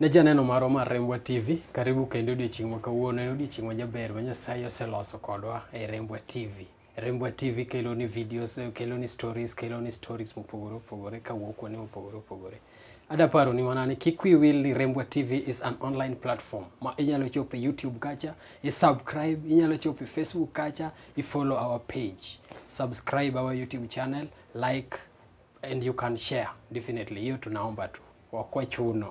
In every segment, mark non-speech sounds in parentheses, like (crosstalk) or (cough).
ne neno marwa mar Rembwa TV karibu kendo odiochieng' ma kawuono en odiochieng' ma jaber ma Nyasaye oseloso kodwa e Rembwa TV. Rembwa TV kelo ni videos, kelo ni stories, kelo ni stories mopogore opogore kawuok kuonde mopogore opogore. Adaparo ni mana ni kik wiyi wil ni Rembwa TV is an online platform ma inyalo chope YouTube kacha, i e subscribe, inyalo chope Facebook kacha, i follow our page, subscribe our YouTube channel, like and you can share definitely. Hiyo tunaomba tu wakwa chuno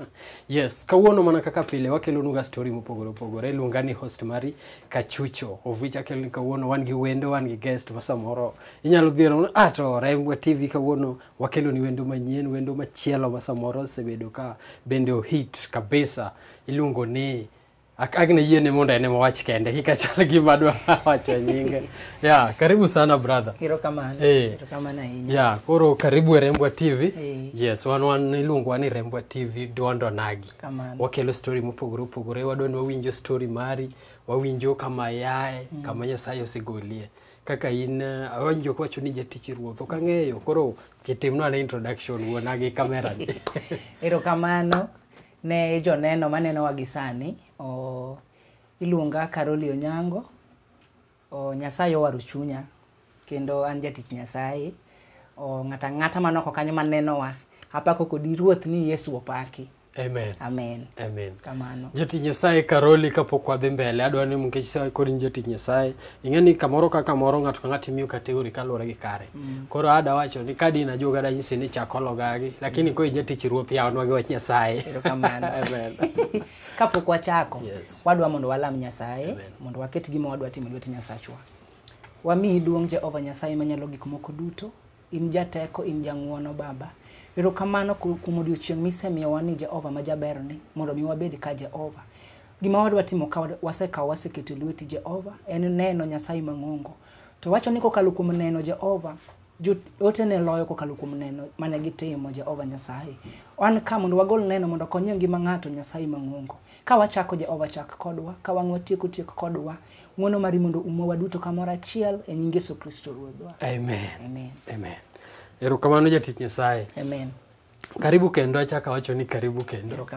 (laughs) yes kawuono mana kaka pile wakelonuga story mopogore opogore luonga ni host mari kachucho ovich akeloni kawuono wan gi wendo wan gi guest ma samoro inyalo dhiero a ah, to rengwe tv kawuono wakeloni wendo manyien wendo machielo ma samoro osebedo ka bende ohit kabisa iluongo ni Agne yie ni mondo ene mowach kende kikachal gi madwa (laughs) wacho nyinge. Yeah, karibu sana brother. Erokamano. Eh. Erokamano ahinya. Yeah, koro karibu e Rembwa TV. Eh. Yes, wan wan iluongwa ni Rembwa TV Dwondo Nagi. Kamano. Wakelo story mopogore opogore, wadon wawinjo story mari, wawinjo kama yae, mm. kama Nyasaye osegolie. Kaka in uh, awinjo kwacho ni jatich ruoth ok ang'eyo koro jitimnwa na introduction wuonagi kamera ni. Erokamano (laughs) ne joneno manenowa gi sani iluonga Caroli Onyango. Nyasaye owaro chunya kendo an jatich Nyasaye. Ng'ata ng'ata manoko kanyo manenowa apako kodi ruoth ni Yesu opaki. Amen. Amen. Amen. Kamano. Jati Nyasaye Karoli kapok wadhi mbele adwani mkech jati Nyasaye ing'eni kamoro ka kamoro ng'ato ka ng'ato imiyo kategori kaluwore gi kare. Mm. Koro ada wacho ni kadi na joga ni chakolo gagi lakini mm. koi jatich ruoth yaonwa gi wach Nyasaye. Kamano. (laughs) Amen. (laughs) kapok wachako yes. wadwa mondo walam Nyasaye Amen. mondo waket gima wadwa timo e lwet Nyasachwa. Wamiyi duong' Jehova Nyasaye manyalo gik moko duto in jateko in jang'uono Baba erokamano kuom odiochieng' misemiyowa ni Jehova ma jaberne mondo mi wabed ka Jehova. Gima wadwa timo ka wasekawo waseketo lweti Jehova en neno Nyasaye mang'ongo. To wacho ni kokalo kuom neno Jehova joote ne loyo kokalo kuom neno mane gitimo Jehova Nyasaye. Wan ka mondo wagol neno mondo okony e ngima ng'ato Nyasaye mang'ongo. Ka wachako Jehova chak kodwa, ka wang'wa tieko tiek kodwa, ng'uono mari mondo umowa waduto kamoro achiel e nying Yesu Kristo Ruodhwa. Amen. Amen. Amen. Erokamano jatich Nyasaye. Amen. Karibu kendo achako awacho ni karibu kendo.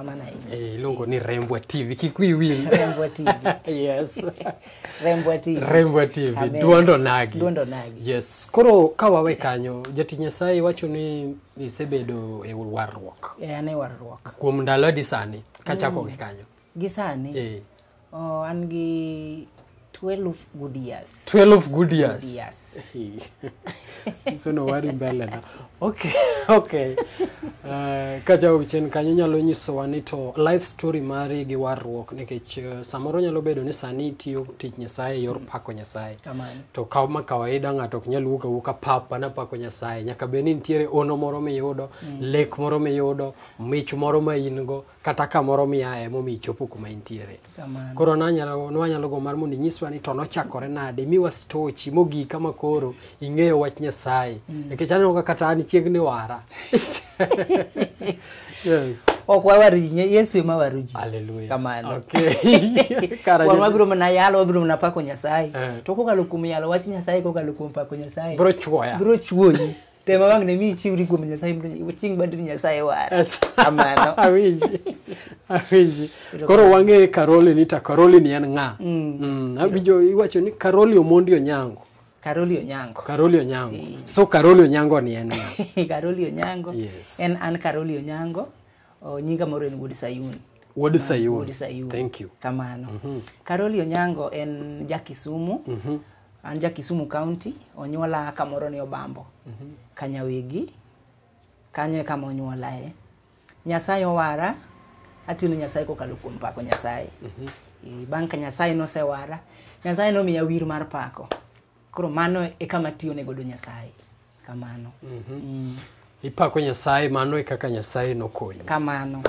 Eh, iluongo ni Rembwa TV. Kik wiyi Rembwa TV. (laughs) yes. (laughs) Rembwa TV. Rembwa TV. Amen. nagi. nagi. Yes. Koro ka wawe kanyo, jatich Nyasaye wacho ni isebedo e warruok. E, e Kuom ndalo adi sani kachako gi kanyo. Mm. Gi sani? Eh. Oh, an gi 12 good years 12 good years, yes (laughs) so no worry mbele na okay (laughs) okay uh, eh, kaja chien kanyo nyalo nyisowa ni life story mari gi warruok nikech uh, samoro nyalo bedo ni sani tiyo tich nyasaye yor mm. pako nyasaye Amen. to kaw ma kawaida ng'ato ok nyal wuok awuoka pap pako nyasaye nyaka bed ni nitiere ono moro miyudo mm. lek moro miyudo mich moro ma in go kata kamoro miaye momiyo ichopo kuma intiere koro nwanyalo go mar mondo inyiswa kiswa ni to nochakore nade miwa stochi mogi kama koro ing'eyo wach nyasaye mm. nikech mm. aneno ka kata an chiegni wara (laughs) yes. ok wawarinye yesu ema waru ji kamano okay. (laughs) wan wabiro mana yalo wabiro mana pako nyasaye uh. to kokalo kuom yalo wach nyasaye kokalo kuom pako nyasaye biro chwoya biro chwoyi tema wange nemichi uri kuoma nyasaye uchingibandiri nyasaye wara amano awinji (laughs) awinji koro wang'e karoli ni ta karoli ni en ng'a mm. mm. abijo iwacho ni karoli omondi onyango Karoli Onyango. Karoli Onyango. yeah. So Karoli Onyango ni en (laughs) Karoli Onyango. Yes. En an Karoli Onyango. O, nyinga moro en Wuod sayuni Wuod sayuni Thank you. Kamano. Mm -hmm. Karoli Onyango en ja Kisumu. Mm -hmm. an ja kisumu county onyuola kamoro ni obambo mm -hmm. kanyawigi kanyo kama onyuolae eh. nyasaye owara atino nyasaye kokalo kuom pako nyasaye mm -hmm. e, bang' ka nyasaye nosewara nyasaye nomiya wir mar pako koro mano e kama tiyo ne godo nyasaye kamano mhm. mm -hmm. mm. ipako nyasaye mano e kaka nyasaye nokonyi kamano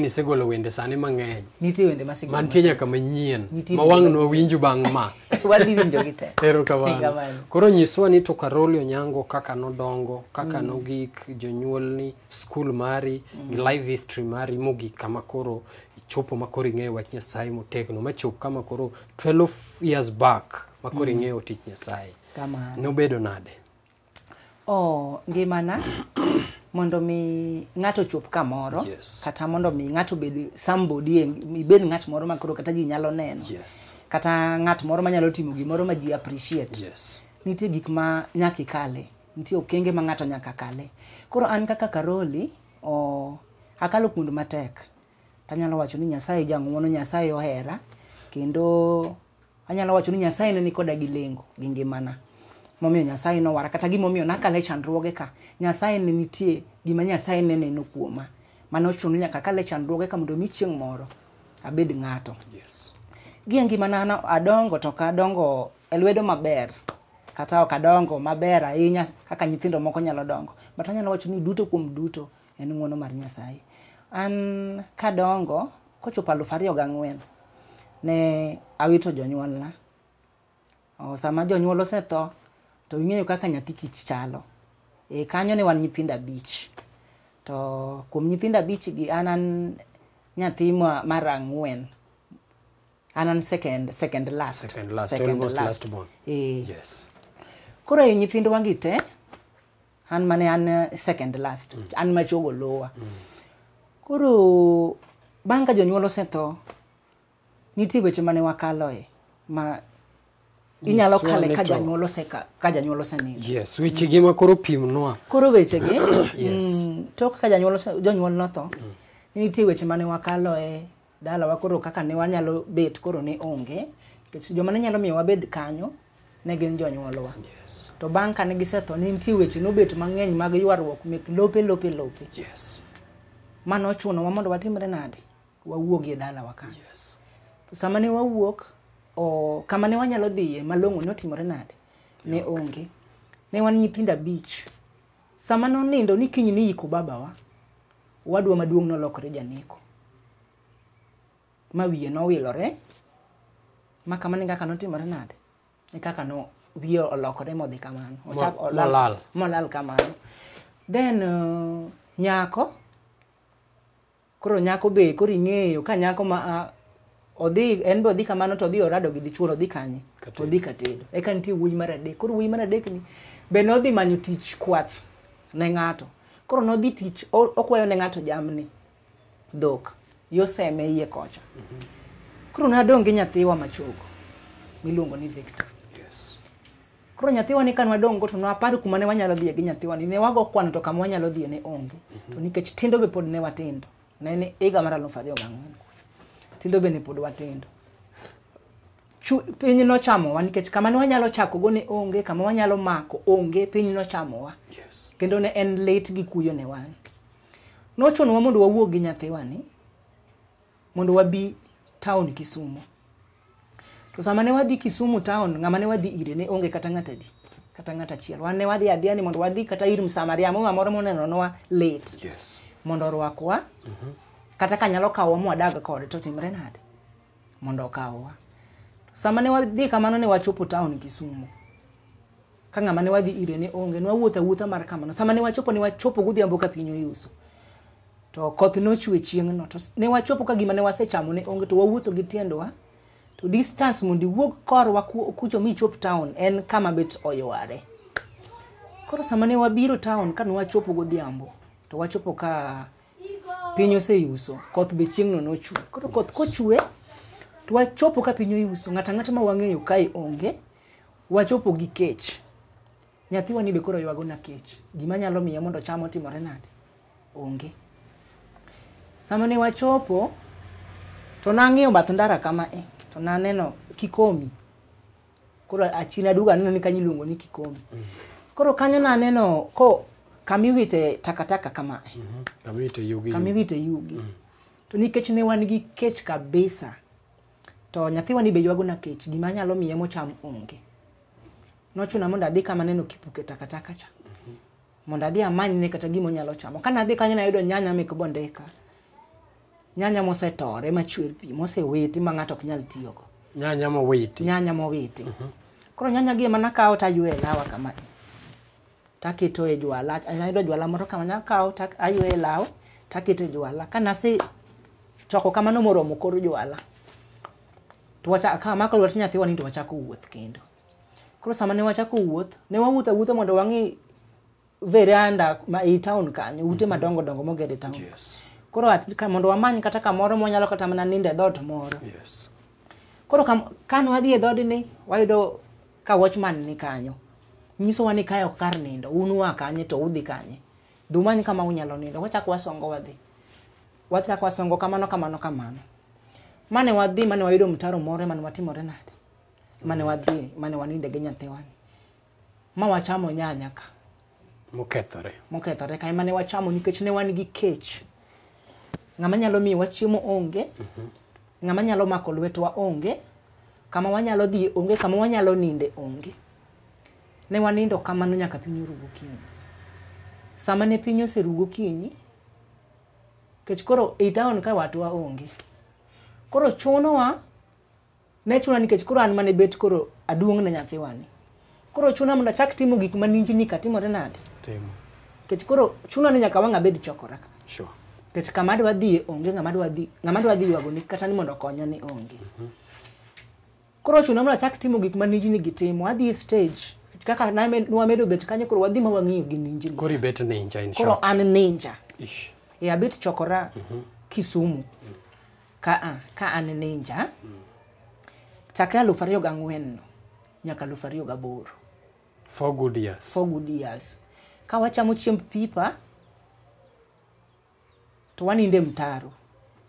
ni segolo wende sani mang'eny wende mantie nyaka manyien ma nowinjo bang' ma (laughs) (laughs) ero kamano koro nyiswa ni to Karoli Onyango kaka nodongo kaka mm. nogik jonyuolni skul mari mm. gi history mari mogik kama koro chopo makoro ing'eyo wach nyasaye motegno machop kama koro 12 years back makoro mm. ing'eyo tich nyasaye nobedo nade Oh, ngimana mondo mi ng'ato chop kamoro yes. kata mondo mi ng'ato bed somebody e, ibed ng'at moro ma koro kata ji nyalo neno yes. kata ng'at moro manyalo timo gimoro ma ji appreciate yes. nitie gik ma nyaka ikale nitie okenge ma ng'ato nyaka kale koro an kaka karoli o akalo kund matek tanyalo wacho ni nyasaye jang'uono nyasaye ohera kendo anyalo wacho ni nyasaye ne nikoda gi lengo gi ngimana momiyo nyasaye nowara kata gimomiyo nakale chandruoge ka nyasaye ne nitie gima nyasaye ne neno kuoma manochuno nyaka kale chandruoge ka mondo mi chieng' moro abed ng'ato yes. gi e ngimana adongo to kadongo e lwedo maber kata ok adongo maber ahinya kaka nyithindo moko nyalo dongo but anyalo wacho ni duto kuom duto en ng'uono mar nyasaye an kadongo kochopo aluf ariyo gang'wen ne awito jonyuolna oh, sama jonyuol osetho to ing'eyo kaka nyathi kich chalo e kanyo ne wan nyithindo abich to kuom nyithindo abich gi an an nyathi mar ang'wen an an second second last second last second last, last e. yes koro e nyithindwa gi te an mane an uh, second last mm. an machogo lowa mm. koro bang' ka jonyuol osetho nitie weche mane wakaloe ma inyalo kale ka janyuol oseka ka janyuol osenindo yes weche gi ma koro pimnwa koro weche gi (clears throat) mm, tok ka janyuol jonyuol notho mm. nitie weche mane wakaloe dalawa koro kaka ne wanyalo bet koro ne onge nikech joma ne nyalo miyo wabed kanyo ne gin jonyuolwa to bang' kane gisetho ne nitie weche nobet mang'eny mag ywaruok mek lope lope lope yes. mane ochunowa mondo watimre nade wawuogi e dalawa kanyo yes. sama ne wawuok Oh, kama ne wanyalo dhiye malong'o notimore nade ne onge ne wan nyithindo abich sama nonindo ni kiny ni iko babawa wadwa maduong' nolokore janeko ma wiye nowilore ma kama ni kaka notimore nade e kaka no wiye olokore modhi kamano ochak olal molal kamano then uh, nyako koro nyako be koro ing'eyo ka nyako ma uh, odhi en be odhi kamano to odhi orado gi dichuo odhi kanye katedo. odhi katedo eka nitie wuoyi mar adek koro wuoyi mar adek ni be nodhi manyo tich kwath ne ng'ato koro nodhi tich okwayo ne ng'ato jamni dhok yo seme iye kocha mm-hmm. koro nadong' gi nyathiwa machogo miluongo ni victor koro nyathiwa ni kanwadong'go to nwapar kuma ne wanyalo dhie gi nyathiwa ni ne wago kwano to kama wanyalo dhie ne onge mm-hmm. to nikech tindo be pod ne watindo ne ni higa mar alufu ariyo gang'wen tindo be ne pod watindo piny nochamowa nikech kama ne wanyalo chakogo ne onge kama wanyalo mako onge piny nochamowa yes. kendo ne en lit gi kuyo ne wan nochunowa mondo wawuog gi nyathiwani mondo wabi town kisumo to sama ne wadhi kisumu town ng'ama ne wadhi ire ne onge kata ng'ata di kata ng'ata achiel wan ne wadhi adhia ni mondo wadhi kata ir msamariamo mamoro monenonwa lit yes. mondo orwakwa mm -hmm. kata kanyalo kawo mwadag kode to timre nade mondo okawwa sama ne wadhi kamano ne wachopo town kisumo ka ng'ama ne wadhi ire ne onge ne wawuotho awuotha mar kamano sama ne wachopo ne wachopo godhiambo ka piny oyuso to koth nochwe chieng'no to ne wachopo ka gima ne wasechamo ne onge to wawuotho gi tiendwa to distance mondo iwuog korwa kucho michop town en kama bet oyware koro sama ne wabiro town ka ne wachopo godhiambo to wachopo ka piny oseuso koth be chieng'no nochwe koro koth kochwe to wachopo ka piny oyuso ng'ata ng'ata ma wang'eyo kae onge wachopo gi kech nyathiwa ni be koro ywagona kech gima nyalo miya mondo cham otimore nade onge sama ne wachopo to nang'iyo bath ndara kama e to naneno kikomi koro achina duga aneno ni kanyo iluongo ni kikomi mm. koro kanyo naneno ko kami wite takataka kama mm -hmm. kami wite yugi kami wite yugi mm. to nikech ne wan gi kech kabisa to nyathiwa ni beywago na kech gima nyalo miye mocham onge nochuna mondo adhi kama neno kipuke takataka cha mhm. mondo adhi amanyne kata gima onyalo chamo kana adhi kanyo nayudo nyanya mek bondeka nyanya mosetore machwer pi mosewiti ma ng'ato ok nyal tiyogo nyanya mowiti nyanya mowiti uh mhm. -huh. koro nyanya gi emanakawo tayweye lawa kamae taketo e jwala. Ayudo jwala moro kama nya kaw tak ayue e law taketo e jwala. Kanase choko kamano moromo koro jwala. Tuwacha kama ka lwet nyathi wani tuwachako wuoth kendo. Koro sama ne wachako wuoth, ne wawuotho awuotha mondo wang'i veranda ma i town kanyo, ute mm -hmm. madongo dongo mogere town. Yes. Koro at, ka, mondo wamany kata kamoro mwanyalo kata mana ninde dhot moro. Yes. Koro kam, kan wadhi e dhodni, wayudo ka watchman ni kanyo. nyisowa ni kae ok kar nindo un ua kanye to udhi kanye dhumany kama unyalo nindo wachak wasongo wadhi wachak wasongo kamano kamano kamano mane wadhi mane wayudo mtaro moro mane watimore nade mane wadhi mane waninde gi nyathiwani ma wachamo nyanya ka mokethore mokethore kae mane wachamo nikech ne wan gi kech ng'ama nyalo miyo wachiemo onge mm-hmm. ng'ama nyalo mako lwetwa onge kama wanyalo dhi onge kama wanyalo ninde onge ne wanindo kamano nyaka piny orugo kinyi sama ne piny oserugo kinyi kech koro ei town ka watwa onge koro chunowa ne chuna nikech koro an mane bet koro aduong' ne nyathiwani koro chuna mondo achak timo gik maninjni katimore nade kech koro chuna ni nyaka wang' abed chokora ka sure. kech kama dwa dhie onge ng'ama dwa dhi ywagoni kata ni mondo okonya ni onge mm -hmm. koro chuna mondo achak timo gik maninjni gitimo adhi e stage tikaka niwamedo bet kanyo koro wadhi ma wang'iyo gi ninjni ninja in short an ninja ish e abet chokora mm -hmm. Kisumu mm. ka an ah, ka an ninja mm. chakre aluf ariyo gang'wen no nyaka aluf ariyo gaboro four good years four good years ka wachamo chiemb pipa to waninde mtaro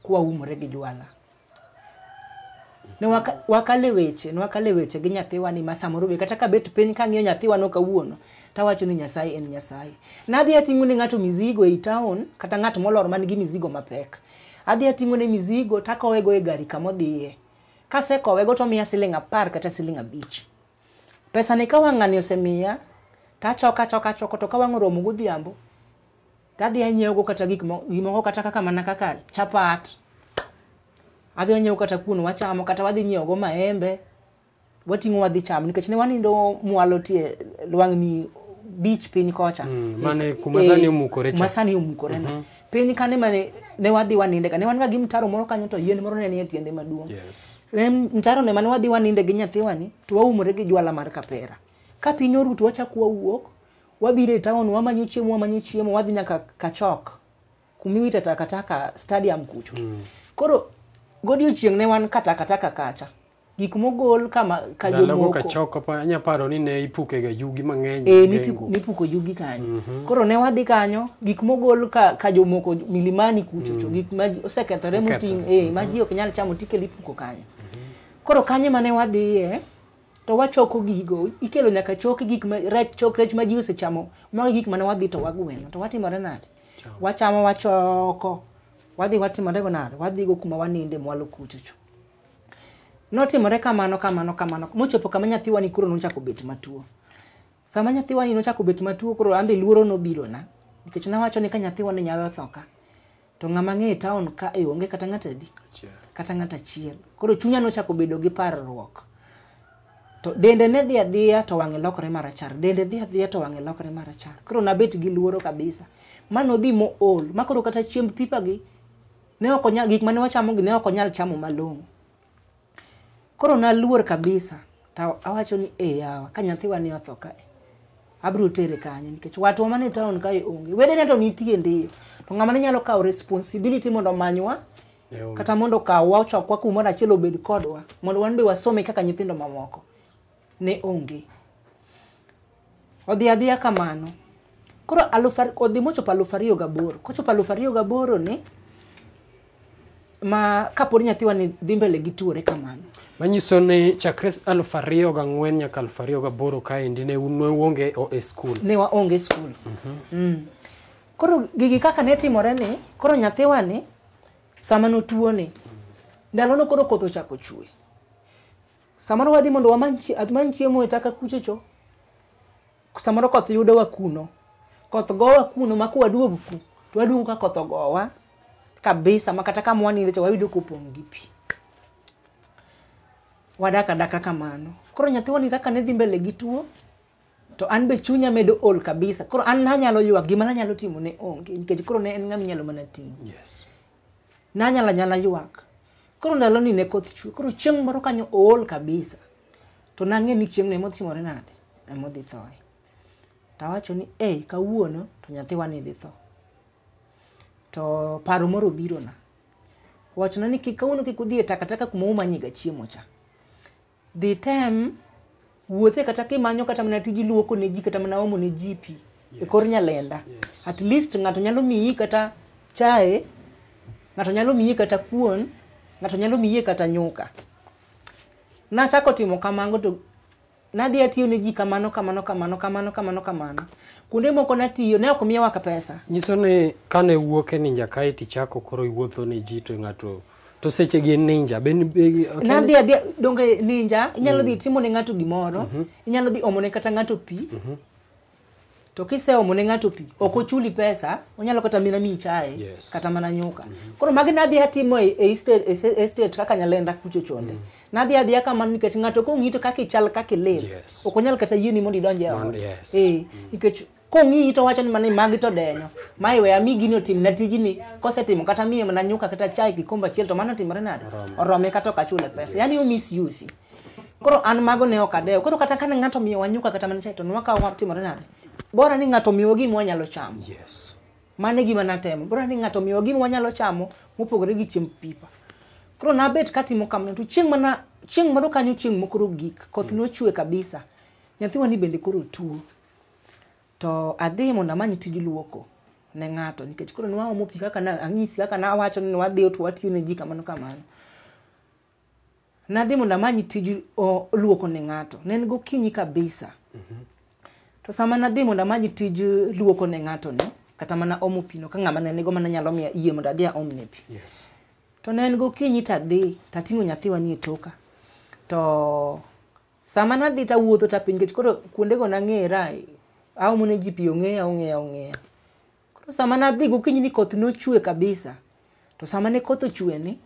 kuwaumore gi jwala ne wakale weche ne wakale weche gi nyathiwa ni ma samoro be kata kabet piny kang'iyo nyathiwa no kawuono tawacho ni nyasaye en nyasaye nadhi ating'o ne ng'ato mizigo ei town kata ng'at molor man gi mizigo mapek adhi ating'o ne mizigo takowego e gari kamodhiye kasekowego tomiya siling apar kata siling abich pesani ka wang'ani osemiya tachoko achoko achoko to ka wang' oromo godhiambo tadhi anyiewogo kata gik gimoko kata kaka mana kaka chapat adhi onyiew kata kuon wachamo kata wadhi nyiewogo maembe wating'o wadhi chamo nikech ne wanindo mwalo tie lwang'ni bich piny kocha mm, mane kuma sani eh, cha sani omukore mm -hmm. piny kane mane ne wadhi waninde ka ne wan ga gi mtaro moro kanyo to yien moro ne nie tiende maduong' yes. mtaro ne mane wadhi waninde gi nyathiwa ni to waumore gi jwala mar kapera ka piny oru to wachak wawuok wabiro e town wamanyo chiemo wamanyo chiemo wadhi nyaka kachok kumiwite takataka stadium kucho mm. koro godiochieng' ne wan kata kata ka kacha gik mogol kamakajoanya paro ni ne ipukega yugi mang'eny eh, e, nipuko yugi kanyo mm -hmm. koro ne wadhi kanyo gik mogol ka, ka jomoko milimani kucho mm -hmm. gik ma osekethore motin e, mm -hmm. maji mhm. ok nyal chamo tikelo ipuko kanyo mm -hmm. koro kanye mane wadhiye to wachoko gigo ikelo nyaka chok gik chok rech ma ji osechamo magi gik mane wadhi to wagweno to watimore nade wachamo wachoko wadhi watimore go nade wadhi go kuma waninde mwalokucho cho notimore kamano kamano kamano mochopo kama nyathiwa ni koro nochako bet matuo sama nyathiwa ni nochako bet matuo koro ambe luoro nobiro na nikech nawacho ni ka nyathiwa ni nyalo tho ka to ng'ama ng'e e town ka e onge kata ng'ata adi kata ng'ata achiel koro chunya nochako bedo gi parruok to dende ne dhi adhiya to wang'e lokore marachar dende dhi adhiya to wang'e lokore marachar koro nabet gi luoro kabisa ma nodhi mool ma koro kata chiemb pipa gi ne ok onyal gik mane wachamo gi ne ok onyal chamo malong'o koro naluor kabisa to awacho ni e yawa ka nyathiwa ni otho kae abro tere kanyo nikech watwa mane town kae onge wedene to nitie ndiyo to ng'ama ne nyalo kawo responsibility mondo manywa e kata mondo kawwa ochokwa kumoro achiel obed kodwa mondo wan be wasome kaka nyithindo mamoko ne onge odhi adhiya kamano koro odhi mochopo aluf ariyo gaboro kochopo aluf ariyo gaboro ni ma kapod nyathiwa ni dhi mbele gi tuore kamano manyiso ni chakre 2004 nyaka 2008 kaendi ne uonge e skul ne waonge skul mm -hmm. mm. koro gigi kaka ne timore ni koro nyathiwa ni sama notuo ni ndalo no koro koth ochako chwe samoro wadhi mondo wamany chiemo e taka kucho cho samoro koth yudo wa kuno koth gowa kuno ma kuwaduog ku to waduogo ka koth ogowa kabisa makata kama wani ile chawidu kupongipi wadaka daka kama ano koro nyathi woni kaka nedhi mbele gituo to an be chunya medo ol kabisa koro an nanyalo ywak gima nanyalo timo ne onge nikech koro ne en ng'ami nyalo mana timo yes. nanyala nyala ywak koro ndalo ni ne koth chwe koro chieng moro kanyo ool kabisa to nang'e ni chieng no emodhi timore nade emodhi thoe tawacho ni e kawuono to nyathi wani dhi thoe to paro moro na wachona ni kik kawuono kik udhi e takataka kuma nyiga chiemo cha the time wuothe kata kimanyo kata mana tij luoko ne ji kata mana omo ne ji pi e yes. e nyalenda yes. at least ng'ato nyalo miyi kata chae ng'ato nyalo miyi kata kuon ng'ato nyalo miyi kata nyuka nachako timo kamano to nadhi atiyo ne ji kamano kamano kamano kamano kamano kamano kuonde moko natiyo ne ok miyawa pesa nyiso ni kane wuok e ninja kae tich chako koro iwuotho ne ji to ng'ato to seche gi ninja be okay. nadhi adhia donge ninja inyalo dhi mm. timo ne ng'ato gimoro mm -hmm. inyalo dhi omone kata ng'ato pi mm -hmm. to kiseomo ne ng'ato pi mm-hmm. ok mhm. ochuli pesa onyalo kata mina miyi chae yes. kata mana nyuka mm -hmm. koro magi nadhi atimo e, e, estate, e estate e kaka nyalenda kucho chonde mm -hmm. nadhi adhiya kamano nikech ng'ato kong'ito kaka ichal kaka iler yes. ok onyal kata yieni mondo idonje e ot yes. e, mm -hmm. nikech kong'ii to wacho ni mana magi to denyo ma iwe amigini otimna tijni kosetimo kata miye mana nyuka kata chai kikombe achiel to mano otimore nade orome kata ok achule pesa yani umisusi koro an mago ne ok adewo koro kata kane ng'ato miyowa nyuka kata mana chai to nwakawo timore nade bora ni ng'ato miyowa gima wanyalo chamo yes. mano e gima natemo bora ni ng'ato miyowa gima wanyalo chamo mopogore gi chiemb pipa koro nabet katimo kamano to chieng' mana chieng' moro kanyo chieng' mokoro gik koth nochwe kabisa nyathiwa ni bende koro tuo to adhi mondo amany tij luoko ne ng'ato nikech koro nwaomo pi kaka ang'isi kaka nawacho ni wadhio to watiyo ne ji kamano kamano nadhi mondo amany tij luoko ne ng'ato ne en gokinyi kabisa mm-hmm. to sama nadhi mondo amany tij luoko ne ng'atoni kata mana omo pino ka ng'ama nenigo mana nyalo mia iye mondo adhi aomne pi to ne en gokinyi tadhi tating'o nyathiwa ni e toka to sama nadhi tawuotho tapiny nikech koro kuondego nang'era au mune ji pi ong'eya ong'eya ong'eya. Koro sama nadhi gokinyi ni koth nochwe kabisa. To sama ne koth ochwe ni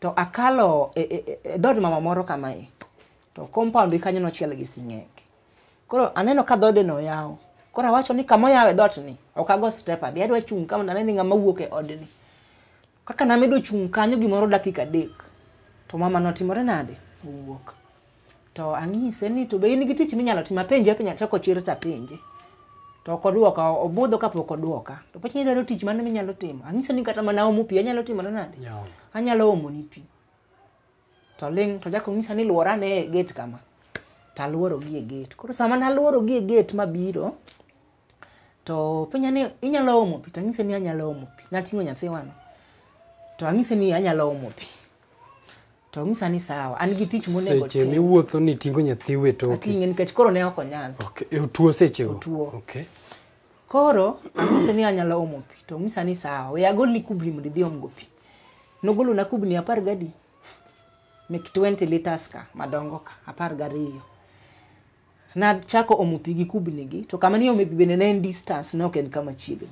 to akalo e, e, e, e dhod mama moro kamae. To compound kanyo nochiel gi sing'enge. Koro aneno ka dhode no yaw. Koro awacho ni kamo yawe dhot ni ok ago step adhi adwa chung' kama naneni ng'ama wuok e odni. Kaka namedo chung' kanyo gimoro dakika adek. To mama notimore nade? Owuok. To ang'ise ni to be in gi tich minyalo tim apenje apenja chako chiro tapenje. apenje. to ok oduoka obudho kapok oduoka to pachi idwaro tich mano minyalo timo anyiso ni kata mana omo pi anyalo timo nonade anyalo omoni pi to ling to jako nyisa ni luorane e gate kama taluoro gi e gate koro sama naluoro gi e gate mabiro to penya ni inyalo omo pi to anyise ni anyalo omo pi nating'o nyathiwano to anyise ni anyalo omo pi to ang'isa ni sawa an gi tich monegoseche miwuotho ni tingo nyathi wetoatinge nikech koro ne ok onyal okay. E otuo seche otuo okay. koro ang'ise ni anyalo omo pi to ang'isa ni sawa we agolni kubni mondo idhi omgo pi nogolo na kubni apar gadi mek 20 liters ka madongo ka apar gariyo nachako omo pi gi kubnigi to kama ni ome pi bende ne en distance ne ok en kama chiegni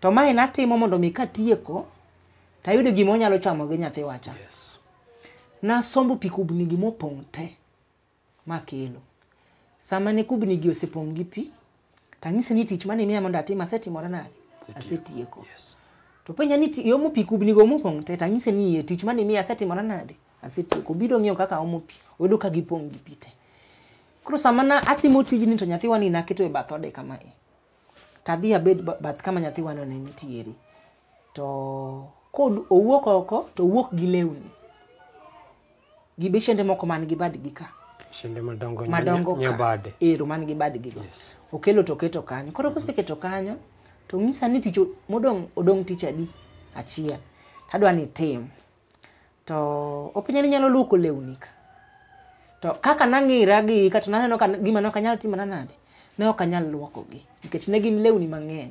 to mae natimo mondo mi katieko tayudo gima onyalo chamo gi nyathi wacha yes. na sombo pi kubni gi mopong' te makelo sama ne kubni gi osepong' gi pi tanyise ni tich mane miya mondo atim asetimore nade asetieko to penja ni iomo pi kubni go mopong' te tanyise ni iye tich mane miya asetimore nade asetieko biro ng'iyo kaka aomo pi oyudo ka gipong' gi pi te koro sama na atimo tijni to nyathiwa ni naketo e bath ode kamae tadhi abed bath kama nyathiwa no ne nitiere to kowuok oko to wuok gi lewni gi beshende moko man gi badgi ka madongo ero man gi badgigo okelo to keto kanyo koro koseketo kanyo to ng'isa ni tich modong' odong' tich adi achiel tadwa ni tim to opinya ni nyalo luoko lewni ka to kaka nang'ira gi ka to naneno ka gima ne ok anyal timona nade ne ok anyal luoko gi nikech ne gin lewni mang'eny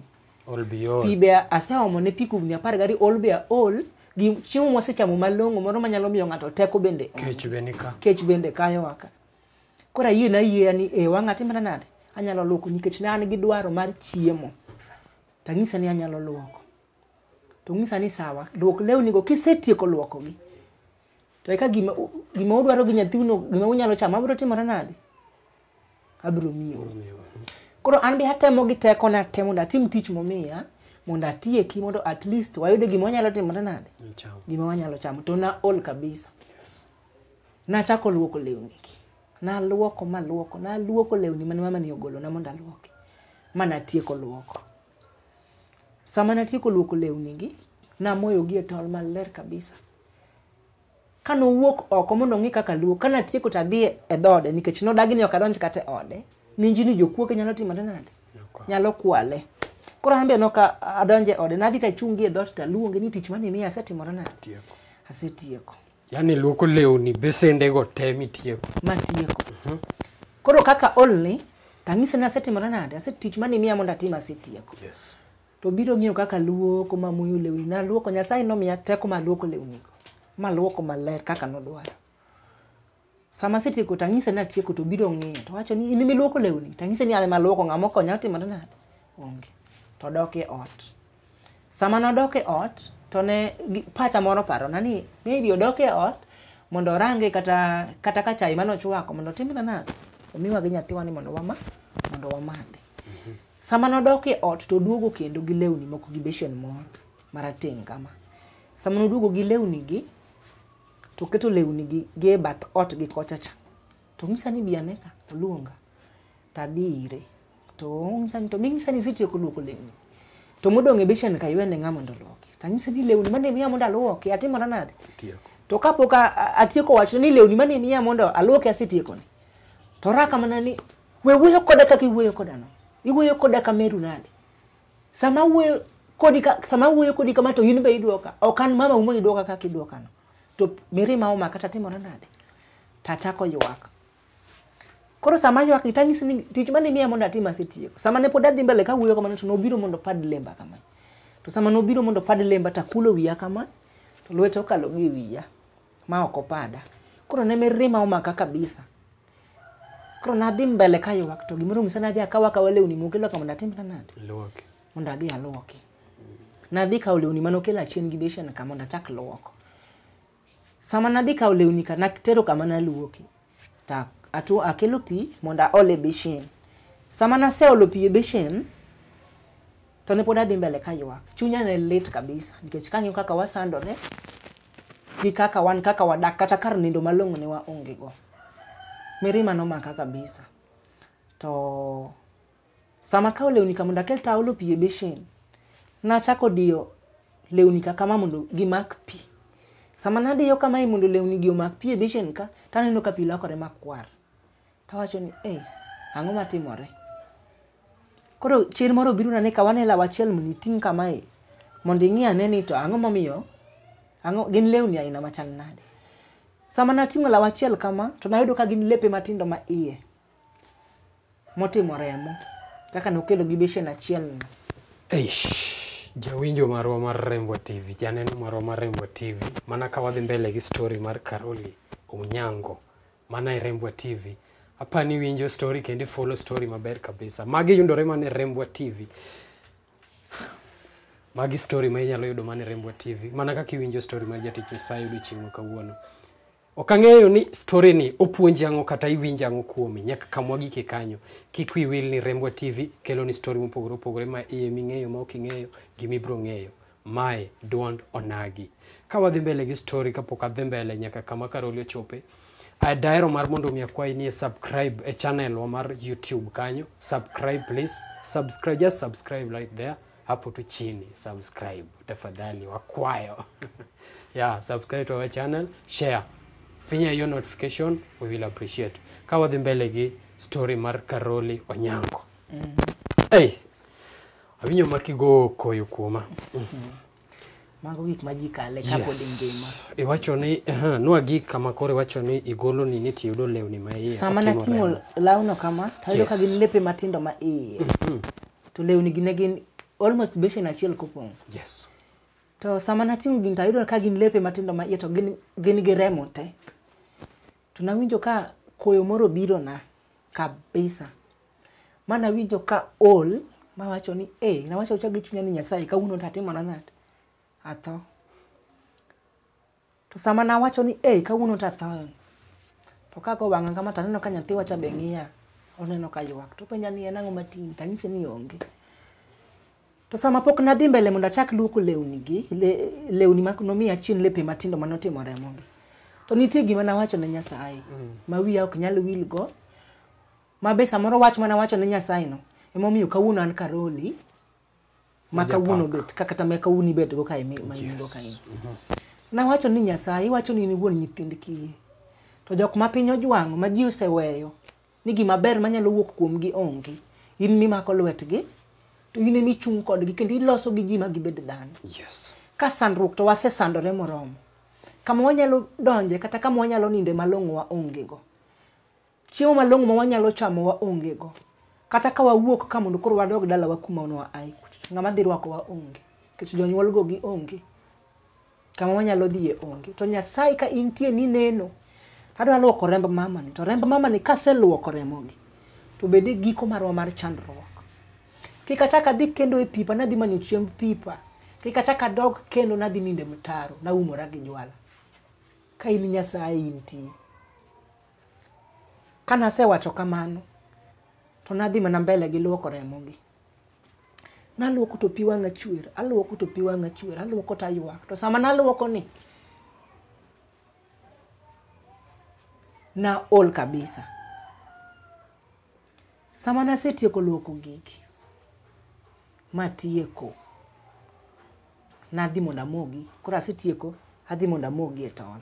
pi be aseomo ne pi kubni apar gari ol be aol chiemo mosechamo malongo moro manyalo miyo ng'ato teko bende kech bende ka kech bende kayo waka koro ayie na yie ni e eh, wang' atimra nade anyalo luoko nikech ne an gi dwaro mar chiemo tang'isa ni anyalo luoko to ng'isa ni sawa luok lewni go kisetieko luoko gi to eka gima gima udwaro gi nyathino gima unyalo chamo abro timora nade abro miyo koro an be atemo gi teko na te mondo atim tich momiya eh? mondo atieki mondo at least wayude gima wanyalo timore nade gima wanyalo chamo to na ol kabisa nachako luoko lewnigi naluoko maluoko naluoko lewni mane mama ni ogolona mondo aluoki manatieko luoko sama natieko luoko lewnigi namoyogi e tol maler kabisa kanowuok oko mondo ng'i kaka luok kanatieko to adhi e dhode nikech nodagi ni ok adonj kata e ode ninji ni jokuoke nyalo timore nade nyalo kwale koro anbe noka adonje ode nadhi tachungi e dhot taluonge ni tich mane miya asetimorena asetieko yani luoko lewni besendego te mitieko matieko mhm. koro kaka olni tanyise ni asetimore nade asetich mane miya mondo atim asetieko yes. to biro ng'iyo kaka luoko mamuyo lewni naluoko nyasaye nomiya teko maluoko lewnigo maluoko maler kaka nodwaro sama asetieko tanyise ni atieko to biro ng'iyo to wacho ni in miluoko lewni tanyise ni ale maluoko ng'amokonya otimore nade onge to dok e ot. Sama nodok e ot, to ne pacha moro paro na ni maybe odok e ot mondo orange kata kata ka chai manochwako mondo timna na omiwa gi nyathiwa ni mondo wama mondo wamadhi. Mm -hmm. Sama nodok e ot to duogo kendo gi lewni moko gi beshen moro marateng' kama. Sama nodugo gi lewni gi to keto lewni gi gi e bath ot gi kocha cha. To ng'isa ni bi ane ka, oluonga. Tadhi ire. tong san to bing san isiti ko luko leng to mudo nge bisha ne kaiwe ne ngamo ndo loki ta nyisi ni leuni mane miya mondo aloki ati mara nade to kapo ka ati ko wacho ni leuni mane miya mondo aloki asiti ko ni to raka mana ni we wuyo koda ka kiwuyo koda no iwuyo koda ka meru nade sama wuyo kodi ka sama wuyo kodi kama to yun be idwoka okan mama umo idwoka ka kidwoka no to mirima o makata timo nade tachako yuwaka koro sama ywak ni tanyisi ni tich mane imiya mondo atim asetieko sama ne pod adhi mbele kawuoyo kamano to nobiro mondo pad lemba kama to sama nobiro mondo pad lemba takulo wiya kama to lwete okalo gi wiya ma ok opada koro ne mirima omaka kabisa koro nadhi mbele ka ywak to gimoro ng'isa nadhi akawa akawa lewni mokelo kama natimna nade luoki mondo adhi aluoki nadhi kawo lewni manokelo achien gi beshen ka mondo achak luoko sama nadhi kawo lewni ka natero kama naluoki tak atu akelupi monda ole beshin samana se olopie beshin tone poda adhi mbele ka ywak chunya ne late kabisa nikech kang'iyo kaka ne gi kaka wan kaka wadak kata kar nindo malong'o ne waonge go mirima nomaka kabisa to sama kawo lewni ka mondo akel ta aolo pi e na chako diyo lewni ka kama mondo gimak pi sama nadiyo kamae mondo lewni gi omak pi e beshen ka taneno ka pi lokore makwar awacho ni e hey, ang'o matimore koro chir moro obiruna ni kawanelaw achiel mniting' kamae mondo ing'i ane ni to ang'o momiyo ang'o gin lewni aina machal nade sama natimo law achiel kama to nayudo ka gin lepe matindo ma iye motimo remo kaka nokelo gi beshen achielno jawinjo marwa mar rembo tv janeno marwa mar rembo tv mana ka wadhi mbele gi story mar caroli onyango mana e rembwa tv apani winjo story kendo follow story maber kabisa magi yundore mane rembwa tv magi story ma inyalo yudo mane rembwa tv mana kaka iwinjo story mar jatich nyasaye yudo chieng' kawuono ok ang'eyo ni story ni opuonji ang'o kata iwinjo ang'o kuome nyaka kamwagike kanyo kik wiwil ni rembwa tv kelo ni story mopogore opogore ma iye ming'eyo ma ok ing'eyo gimi bro ng'eyo mae duond onagi ka wadhi mbele gi story kapok adhi mbele nyaka kama karoli ochope dahero mar mondo mi akwayi ni e subscribe e channel wa mar youtube kanyo subscribe please subscribe just subscribe right there hapo tu chini subscribe tafadhali wakwayo (laughs) yeah subscribe to our channel share finya hiyo notification we will appreciate Kawa wadhi mbele gi story mar karoli onyango mm. hey, awinjo makigo koyo kuoma mm mago gik ma ji kale e ngima iwacho ni kama koro iwacho ni igolo lewni ma iye sama natimo lawno kama tayudo ka gin lepe matindo ma iye mm, mm. to lewni gi ne gin almost beshen achiel kopong yes to sama natimo gin tayudo ka gin lepe matindo ma iye to gin, gin gi remo te to nawinjo ka koyo moro biro na kabisa ka ol mawacho ni eh, nawacho cha gi chunya ni nyasaye kawuono tatimo atho to sama nawacho ni ei kawuono to athoyo to kako wang'a kama taneno ka nyathi wacha be ng'iya oneno ka ywak to penja ni en ang'o mating'i tanyise ni onge to sama pok nadhi mbele mondo achak luoko lewni gi le, lewni manomiya chien lepe matindo manotimo remogi to nitie gima nawacho ne nyasaye mm. ma wiya ok nyal wilgo ma be samoro wach manawacho ne nyasaye no emomiyo kawuono an karoli ma kawuono bet ka kata ma kawuono ibet go kae ma in go kae. Mhm. Nawacho ni Nyasaye, iwacho ni in wuon nyithind kiye. To jok ma piny ojwang'o ma ji oseweyo ni gima ber manyalo wuok kuomgi onge. In mimako lwetgi, to in emichung' kodgi kendo iloso gi ji ma gibed dhano. Yes. Ka sandruok to wasesandore moromo. Kama wanyalo donje kata kama wanyalo ninde malong'o waonge go. Chiemo malong'o ma wanyalo chamo waonge go. Kata ka wawuok ka mondo koro wadog dalawa kuma nwa aye. ng'ama dhi rwakowa onge nikech jonyuolgo gi onge kama wanyalo dhiye onge to nyasaye ka intie ni neno adwa luoko remb mamani to remb mamani kaseluoko remogi to bede giko marwa mar chandruok kik achak adhi kendo e pipa nadhi manyo chiemb pipa kik achak adog kendo nadhi ninde mtaro naumora gi jwala ka in nyasaye intie kanasewacho kamano to nadhi mana mbele gi luoko remogi naluoko to pi wang'a chwer aluoko to pi wang'a chwer aluoko to aywak to sama naluoko ni na ol kabisa sama nasetieko luoko giki matieko nadhi mondo amogi koro asetieko adhi mondo amogi e tol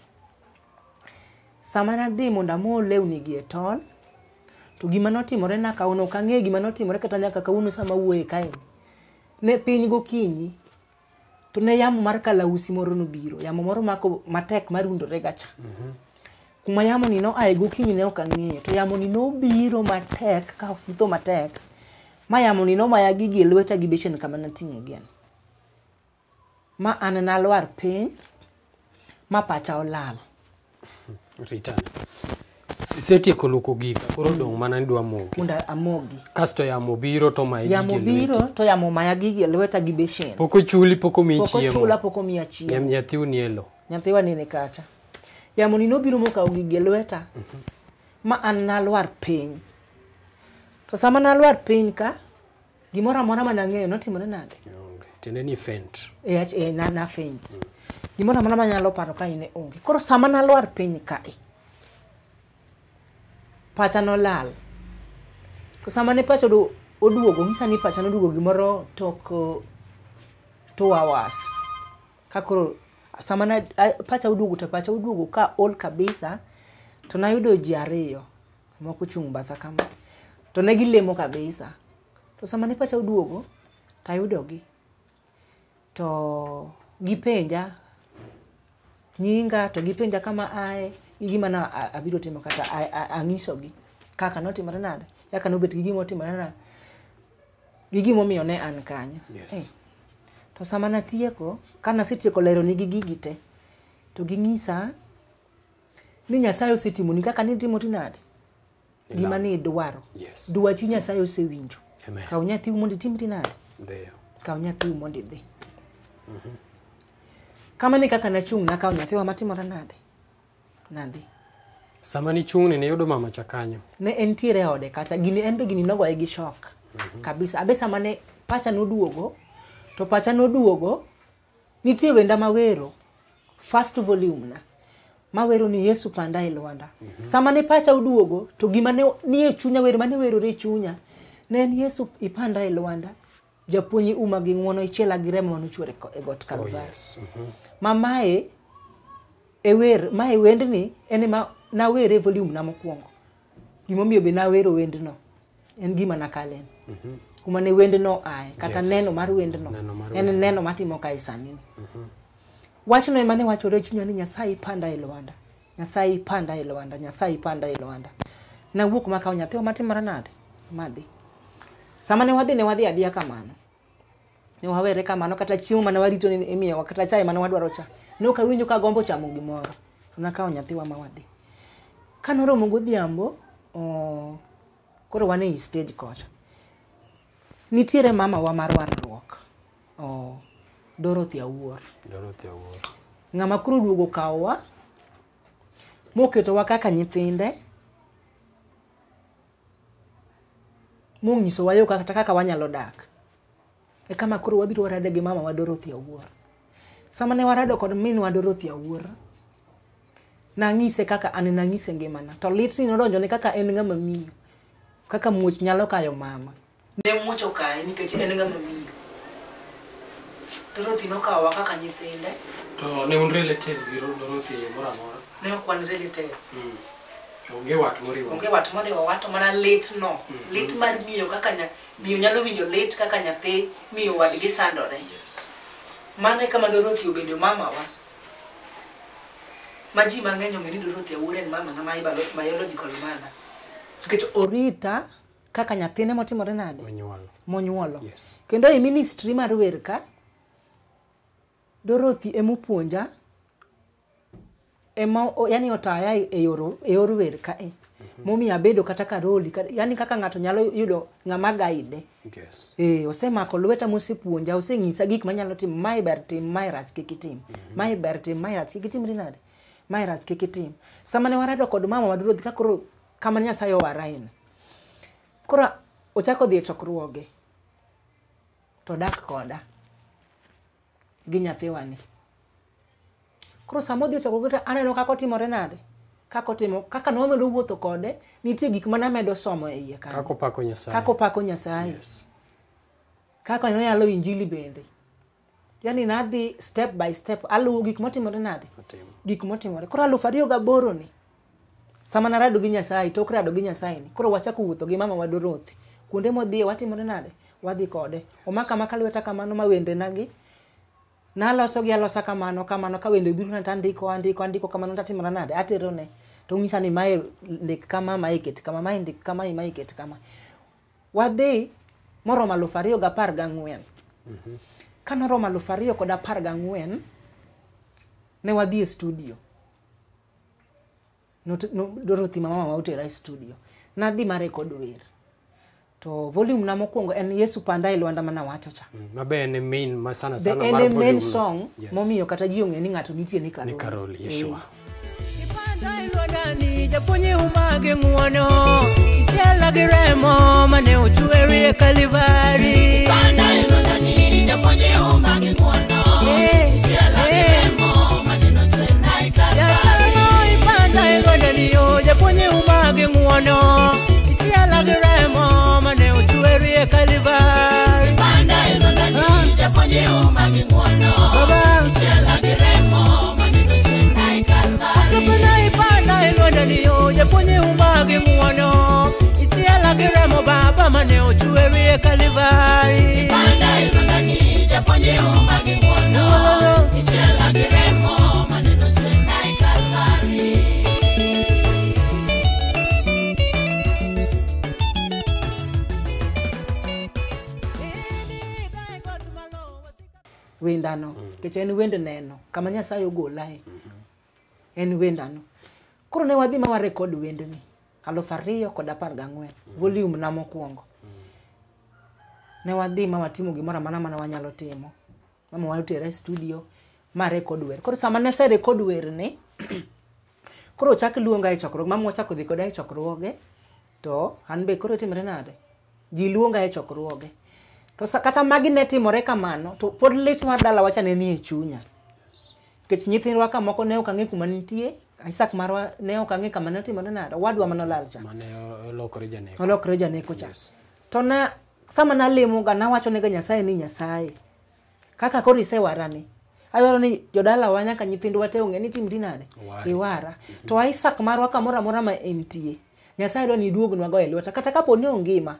sama nadhi mondo amo lewnigi e tol to gima notimore na kawono ok ang'e gima notimore kata nyaka kawuono sama wuoye kaeni ne piny gokinyi to ne yamo mar kalausi moro nobiro yamo moro mako matek marundoregacha mm -hmm. kuma yamoni noae gokinyi ne ok ang'eyo to yamoni nobiro matek ka futho matek ma yamoni nomaya gigi e lweta gi beshen kama nating'o gien ma an nalwar piny ma pacha olal sisetieko luko giga koro odong' mm. mana ni dwa moge mondo amogi kasto yamo biro to maye yamo biro lweti. to yamo maya gigi lweta gi beshen pok ochuli pok omi chiemo pok ochula pok omi chiemo nyathi uni elo nyathi wa nene kata yamo ni nobiro mokao gigi lweta mm -hmm. ma an nalwar piny to sama nalwar piny ka gimoro amora mana ng'eyo notimore nade tiende ni fent e, e, na, na fent mm. gimoro amora manyalo paro ka ine onge koro sama nalwar piny ka eh. pacha nolal. Sama ne pacha oduogo, misa ni pacha noduogo gimoro tok two hours. Ka koro, sama ne pacha oduogo, to pacha oduogo ka old kabisa, to nayudo ji ariyo moko chung batha kama. To ne gilemo kabisa. To sama ne pacha oduogo, tayudo gi. To gipenja nyinga, to gipenja kama aye. gi gima na abiro timo kata ang'iso gi kaka notimore nade kaka nobet gi gimotimore nade gi gimomiyo ne an kanyo to sama natieko kanasetieko lero nigi gigi te to ging'isa ni nyasaye osetimoni kaka nitimo ti nade gima ni idwaro dwachi nyasaye osewinjo kaw nyathiu mondo itimri nade kaw nyathiu mondo idhi mm-hmm. kamani kaka nachung' nakaw nyathiwa matimore nade nadhi sama nichung'ni niyudo mama cha kanyo ne entiere e ode kacha gini enbe gini nogoye gi shok mm -hmm. kabisa abe sama ne pacha noduogo to pacha noduogo nitie wenda mawero first volume na mawero ni yesu panda e lwanda mm -hmm. sama ne pacha uduogo to gima ne nie chunya wer mane werore e chunya ne en yesu ipanda e lwanda japuonj uma gi ng'uono ichiela gi remo manochwore e got kalvari oh, yes. mm -hmm. mamae e wer ma e wendni en ema nawere volume na mokwongo gimomiyo be nawero wendno en gima nakalen mm -hmm. kuma ne wendno ae kata yes. neno mar wendno en neno matimo kae sanini mm -hmm. wachno ema ne wachore e chunya ni nyasaye ipanda e lwanda nyasaye ipanda e lwanda nyasaye ipanda e lwanda nawuok makawo nyathiwa oh, matimore nade madhi sama ne wadhi ne wadhi adhiya kamano ne wawere kamano kata chiemo mane warito ni imiyowa kata chae mane wadwaro cha nokawinjo ka gombo chamo gimoro nakawo nyathiwa mawadhi kanoromo godhiambo oh, koro wan ei stage kocha nitiere mamawa mar warruok oh, dorothy awuor ng'ama koro duogo kawowa moketowa kaka nyithinde mong'isowa yo kata kaka wanyalo dak e kama koro wabiro warade gi mamawa dorothy awuor sama ne warado kod minwa Dorothy Awuor, nang'ise kaka an nang'ise ngimana. To litni nodonjone kaka en ng'ama miyo, kaka muoch nyalo kayo mama. Ne muoch okaye nikech en ng'ama miyo. Dorothy nokawa kaka nyithinde. To ne un related gi Dorothy moro amora? Ne ok wan related. Mm. Onge wat moriwo. Onge wat moriwo wat mana lit no. Mm -hmm. Lit mar miyo kaka nya, miyo nyalo winjo lit kaka nyathi miyo wadgi sandore. Yes. Mane kama Dorothy obedo mamawa. Ma ji mang'eny ong'e ni Dorothy awuoro en mama na biological mama. Nikech orita kaka nyathine motimore nade? Monyuolo. Monyuolo. Yes. Kendo e ministry mar wer ka, Dorothy emopuonja, ema, yani otaya e yor, e yor wer ka e. Eh. Mhm. mumi abedo kata ka roli yani kaka ng'ato nyalo yudo ng'ama gaide yes. e, osemako lweta mosepuonja osenyisa gik manyalo tim mae ber tim mae rach kik itim mhm. mae ber tim mae rach kik itim rinade mae rach kik itim sama ne warado kod mama madurodhi ka koro kama nyasaye owaraen koro ochako dhi e chokruoge to dak koda gi nyathiwani koro sama odhi e chokruoge to aneno kaka otimore nade mm -hmm. kaka otimo kaka nomedo wuotho kode nitie gik mane amedo somo e iye kakaka opako nyasaye kaka nonyalo injili bende yani nadhi step by step aluwo gik motimore nadhi gik motimore koro aluf ariyo gaboroni sama narado gi nyasaye tok rado gi nyasayeni koro wachako wuotho gi mama wadorothi kuonde modhie watimore nade wadhi kode omaka maka lweta kamano mawende nagi naloso gi alosa kamano kamano ka wendo biro na tandiko andiko andiko kamano tatimora nade aterone tong'isa ni mae ndik kama mae ket kama mae ndik kama mae ket kama wadhi moromo alufu ariyo gi apar gang'wen mhm. kanoromo alufu ariyo kod apar gang'wen ne wadhi e studio dorothi mamama ma utera e studio nadhi marekod wer to volume na mokwongo en yesu panda ilwanda mana wacho cha mm, mabe en main ma sana sana The mar volume main song yes. momiyo kata ji ong'e ni ng'ato nitie ni karol ni karol eh. yeshua hey. ipandai ni japonye umage ng'uono ichela giremo mane ochweri e kalivari ipandai lwandani japonye umage eh, ichela eh. mane e japonye umage ng'uono kweri ya Kalvari. Kipanda ilo na jija ah. ponye umangi mwono. Baba. Michela biremo manino chwenda ikalvari. Asapana ipanda ilo na niyo ya ponye umangi mwono. Michela biremo baba maneo chweri ya Kalvari. Kipanda ilo na jija ponye umangi mwono. Michela biremo wendano nikech mm -hmm. en wend neno kama nyasaye ogolae mm -hmm. en wendano koro ne wadhi ma warekod wendni aluf ariyo kod apar gang'wen mm -hmm. volum na mokwongo mm -hmm. ne wadhi ma watimo gimoro amana mana wanyalo timo mama watere studio marekod wer koro sama naserekod werni (clears throat) koro ochak luonga e chokruok mama wachako dhi koda e chokruoge to an be koro timre nade ji luonga e chokruoge To kata magi ne timore kamano to pod lit mar dala wacha ne nie chunya. Nikech nyithindwa ka moko ne ok ang'e kuma nitie, Isaac marwa ne ok ang'e kama notimore nada, wadwa manolal cha. Mane olokore janeko. Olokore janeko cha. To na sama nalemo ga nawachonega Nyasaye ni Nyasaye. Kaka koro isewarani, adwaro ni jodalawa nyaka nyithindwa te ong'e ni timri nade iwara mm-hmm. to Isaac marwa kamoro amora ma entie nyasaye dwa ni iduognwago e lweta kata kapo ni ongima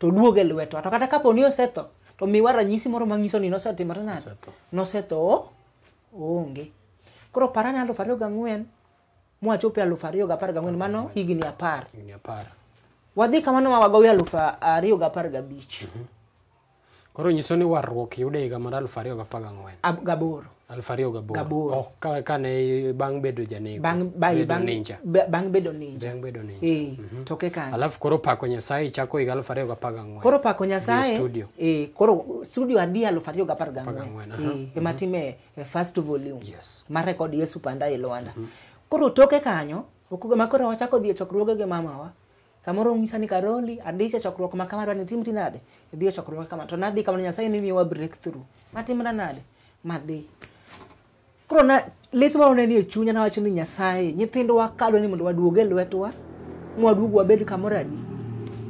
to duoge lwetwa to kata kapo ni osetho to miwa ranyisi moro manyiso ni nosetimore nade nosetho oonge koro parane aluf ariyo gang'wen mwachope alufu ariyo gapar gang'wen mano higni apar wadhi kamano ma wagowe alufu ariyo gapar gabich mhm. koro nyiso ni warruok yude higa mar alufu ariyo gapar gang'wen gaboro alfariyo gaboro, gaboro. Oh, ka, kane bang' bedo janego bang, bai, bedo bang, ninja bang bedo ninja bang bedo ninja e, mm -hmm. toke kanyo alafu koro pako nyasaye chako higa aluf ariyo gapar gang'wen koro pako nyasaye studio e, koro studio adi aluf ariyo gapar gang'wen e, eh, mm -hmm. ematime first volume yes. mar yesu panda ilwanda e mm -hmm. koro toke kanyo makoro wachako dhi e chokruogege mamawa samoro ong'isa ni karoli adich e chokruok makama dwa ni nade idhi e chokruok kama to nadhi kama nyasaye nimiwa breakthrough matimra nade madhi koro na lit mawaneno e chunya nawacho ni nyasaye nyithindwa kadwa ni mondo waduge e lwetwa mwaduog wa kamoro kamoradi.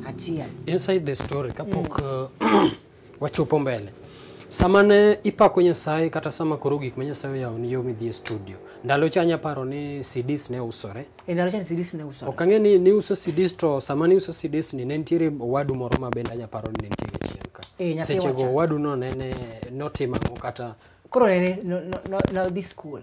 achiel inside the story kapok mm. Uh, (clears throat) wachopo mbele sama ne ipako nyasaye kata sama koro gik ma nyasaye ni yo midhi e studio ndalo cha paro ni CDs ne usore e ndalo chanya CDs ne usore Okange ang'e ni ni uso CDs to sama ni uso CDs ni ne ntiere wadu moro benda bende paro ni ne ntiere e, sechego wadu no nene ne kata koronene nodhiskul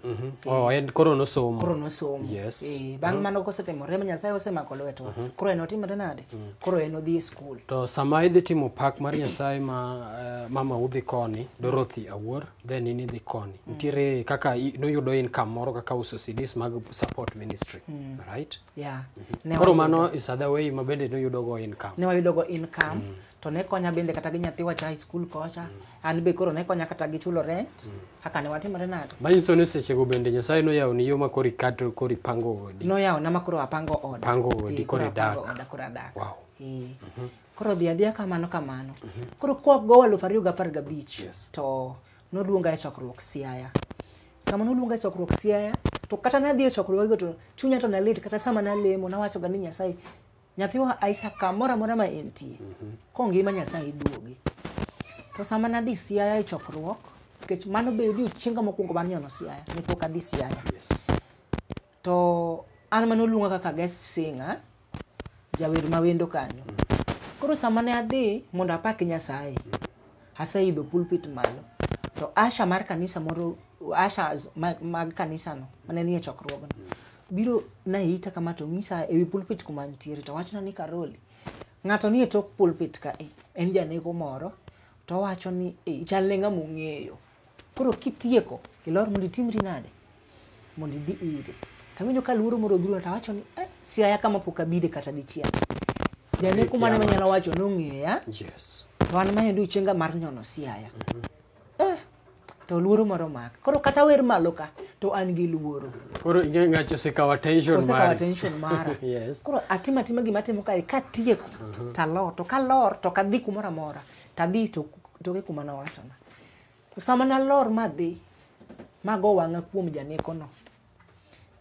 koronosomo mm-hmm. eh. oh, koronosomo eh, mm-hmm. bang' mano kosetimore ma nyasaye osemako lweto koro mm-hmm. en otimre nade koro mm. en odhi e skul to sama idhi timo pak mar nyasaye ma eh, mama udhi koni dorothy awuor then in idhi koni mm. nitiere kaka noyudo income moro kaka uso cds mag support ministry mm. right koro mano is other way mabende noyudogo income newayudogo income to ne konya bende kata gi nyathi wacha high school kocha an be koro ne konya kata gi chulo rent kaka mm. ne watimore nade manyiso ni go bende nyasaye noyawo ni yo ma koro ikadro koro ipango odi noyawo na ma koro apango oda pango odi ee, koro idak koro adak wow. Ee. Mm-hmm. koro dhi adhiya kamano kamano mm-hmm. koro kwago aluf ariyo gi apar gabich to noluonga e chokruok siaya sama noluonga e chokruok siaya to kata nadhi e chokruogego to chunya to nalit kata sama nalemo nawachoga ni nyasaye nyathiwa aisa kamoro amora ma entie mm-hmm. kongima nyasaye duogi to sama nadhi siaya e chokruok nikech mano be odiochienga mokwongo mar nyono siaya ne pok adhi siaya yes. to an mane oluonga kaka guest singer jawer mawendo kanyo mm-hmm. koro sama ne adhi mondo apaki nyasaye mm-hmm. aseidho pulpit malo to asha mar kanisa moro asha mag kanisano mane nie chokruogno mm-hmm. biro naeita kama to ng'isa e wi pulpit kuma ntiere to wacho na ni karoli ng'ato ni e tok pulpit kae en janeko moro to wacho ni e, chal ne ng'ama ong'eyo koro kitieko ilor e mondo itimri nade mondo idhi ire tawinjo ka luoro moro obiro to awacho ni eh, siaya kama pok abide kata dichiel janeko mane manyalo wacho nong'eya yes. to an manyo duchenga mar nyono siaya mm -hmm. to luoro mar omako koro kata wer maloka to an gi luoro koro ng'acho osekawo attention mara (laughs) yes. koro atimo atima gimatimo kae katieko uh -huh. talor to kalor to kadhi kumoro amora tadhi toke to kuma nawachona sama nalor madhi mago wang'a kuom janekono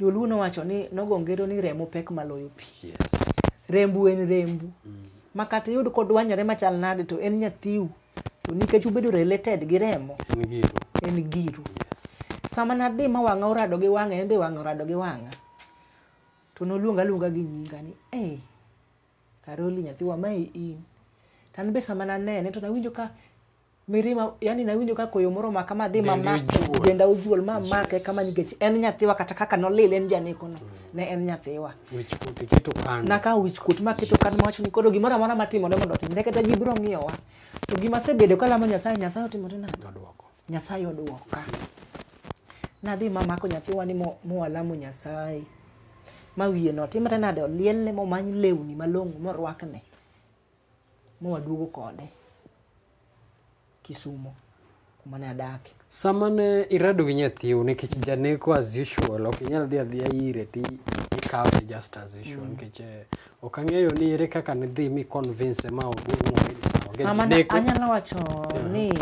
joluo nowacho ni nogo ngero ni remo pek maloyo pi yes. rembu en rembu mm. makata iyud kodwanyore machal nade to en nyathiu to nikech ubedo related gi remo en giru yes. sama nadhi ma wang'a orado gi wang'a en be wang'a orado gi wang'a to noluonga aluonga gi nyinga ni e hey, karoli nyathiwa mae in to an be sama nanene to nawinjo ka mirima yani nawinjo ka koyo moro maka madhi mamadenda ujuol mamake kama nikech en nyathiwa kata kaka nolil en janekono ne en nyathiwa naka wichkuot maketo kan mawacho ni koro gimoro amora matimore mondo otimre kata ji biro ng'iyowa to gimasebedo kalamo nyasaye nyasaye otimore nano Nyasaye oduoka. Nadhi mamako nyathiwa ni mualamu Nyasaye. Mawiye no, timre nade olielne momany lewni malongo morwakne. Mwaduogo kode. Kisumo. Kumane adake. Sama ne irado gi nyathiwa nikech janeko as usual, ok inyal dhi adhiya ire ti ikawe just as usual. Mm. Nikech eh, ok ang'eyo ni ere kaka ne dhi mi convince e ma oduogo mwaduogo. Sama ne anyalo wacho ni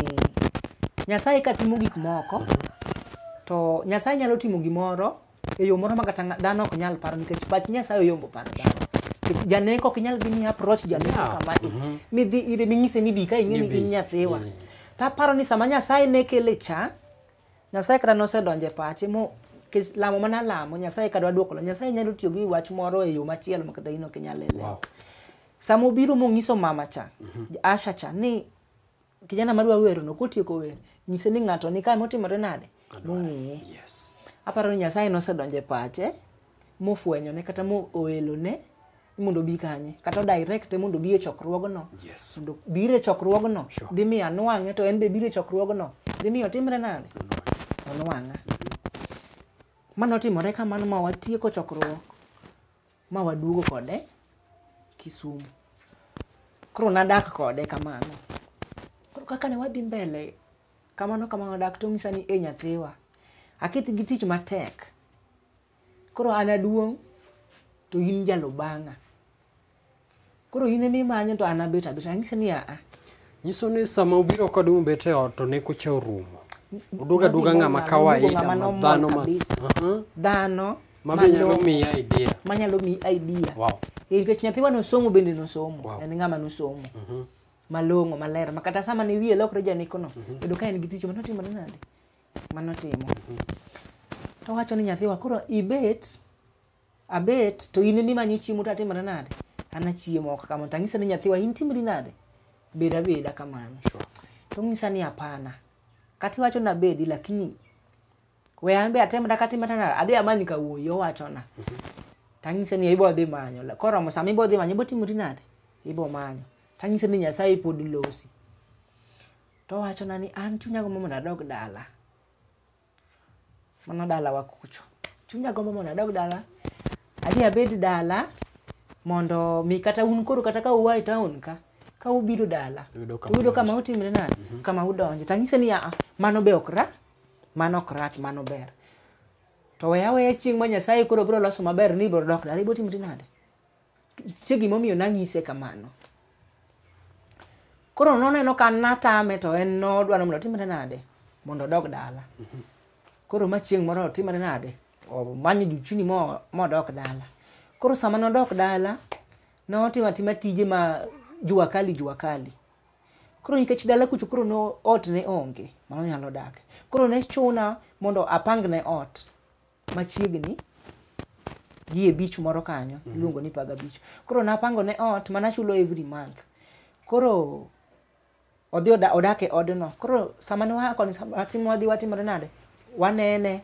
Nyasaye ka timo gik moko, to Nyasaye nyalo timo gimoro e yo moro ma kata dhano ok nyal paro nikech pach Nyasaye oyombo paro dhano. Nikech janeko ok inyal dhi ni approach janeko yeah. kama mm-hmm. midhi ire minyise ni bi ka ing'e ni in nyathiwa. Yeah. Taparo ni sama Nyasaye ne kele cha, Nyasaye kata nosedonje pache mo kes lamo mana lamo Nyasaye kadwa duoko lo. Nyasaye nyalo tiyo gi wach moro e yo machielo ma kata in ok inyal elewa. Wow. Sama obiro mong'iso mama cha, mm-hmm. Asha cha ni kijana madwa wero no kotieko wer nyise ni ng'ato ni kae motimore nade mong'eye yes. aparo ni nyasaye nosedonje pache mofwenyo ne kata moelo ne mondo obi kanye kata direct e mondo obi e chokruogno yes. mondo bire chokruogno sure. dhi mi anwang'e to en be bire chokruogno dhi mi otimre nade onwang'a ma notimore kamano ma watieko chokruok ma waduogo kode kisumu koro nadak kode kamano kakane wadhi mbele kamano kamano dak tong'isa ni e nyathiwa aketi gi tich matek koro an aduong' to in jalo bang'a koro in ema imanyo to an abet abet ang'isi ni aa nyiso ni sama ubiro kod ubet e ot to ne orumo oduoga aduoga ng'ama kawaida dhano ma manyalo miyi idea idea wow nikech nyathiwa nosomo bende nosomo en ng'ama nosomo mhm malong'o malera makata sama ne wiye lokre janikono mhm. bedo ka en gi tich manotimore nade manotimo mhm. to wacho ni nyathiwa koro ibet abet to in nimanyo chiemo to atimore nade an achiemo ok kamano to ang'isa ni nyathiwa in timri nade bed abeda kamano sure. to ng'isa ni apana kata iwacho na bedi lakini we an be atemra katimra nade adhi amany kawuoyi owachona mhm. tang'ise ni ibo dhi manyo koromo sama ibo dhi manyo ibo timori nade ibo manyo tanyise ni nyasaye pod losi towachona ni an chunya gombo mondo adog dala mano dala wa kucho chunya gombo mondo adog dala adhi abed dala mondo mi kata un koro kata ka uwa e town ka ka ubiro dala uyudo kama utimre na kama udonje mhm. tanyise ni aa ah, mano be okra mano ok rach mano ber to weya weya chieng' ma nyasaye koro biro loso maber ni biro dok dala ibotimri nade chie gimomiyo nang'ise kamano koro noneno ka natame to en nodwa ni mondo otimre nade mondo odog dala koro ma chieng' moro otimre nade omany juchuni modok dala koro sama nodok dala notimo atima tije ma juakali juakali koro nikech dala kucho koro no ot ne onge manonyalo dake koro ne chuna mondo apangne ot machiegni gi e bich moro kanyo iluongo ni pagabich koro napango ne ot mana chulo every month koro odhi oda, odno koro sama ne waa koni watimo wadhi watimore nade wanene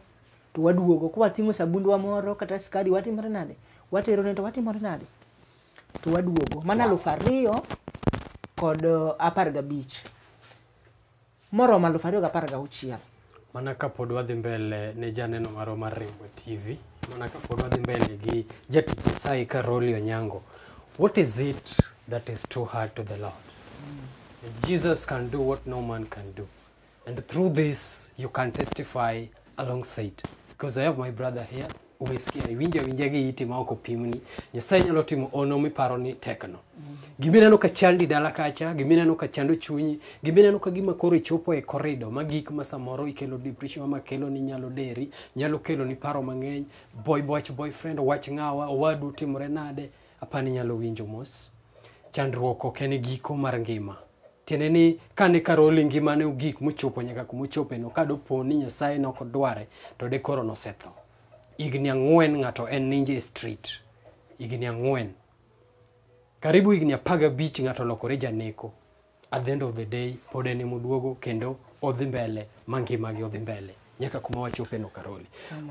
to waduogo ko wating'o sabundwa moro kata skari watimore nade waterone to watimore nade to waduogo mana alufu ariyo kod uh, apar gabich moromo alufu ariyo gapar gauchiel mana kapod wadhi mbele ne janeno marwa mar Ringwe TV mana kapod wadhi mbele gi jatich sai Karoli Onyango what is it that is too hard to the Lord Jesus can do what no man can do. And through this, you can testify alongside. Because I have my brother here. umesikia iwinja winja gi iti ma oko pim ni nyasaye nyalo timo ono miparo ni tekno mm-hmm. gimineno ka chandi dala kacha gimineno ka chando chunyi gimineno ka gima koro ichopo e korido magik ma samoro ikelo depression ama kelo ni nyalo deri nyalo kelo ni paro mang'eny boy boy boyfriend wach ng'awa owadu timore nade apani nyalo winjo mos chandruok ok en giko mar ngima tiende ni kane karoli ngimane ogik mochopo nyaka kumochope no ka dopo ni nyasaye nok dware to de koro nosetho igni ang'wen ng'ato en ninje street igni ang'wen karibu igni apagabich ng'ato lokore janeko at the end of the day pod en emoduogo kendo odhi mbele mangimagi odhi mbele nyaka kuma wachope no karoli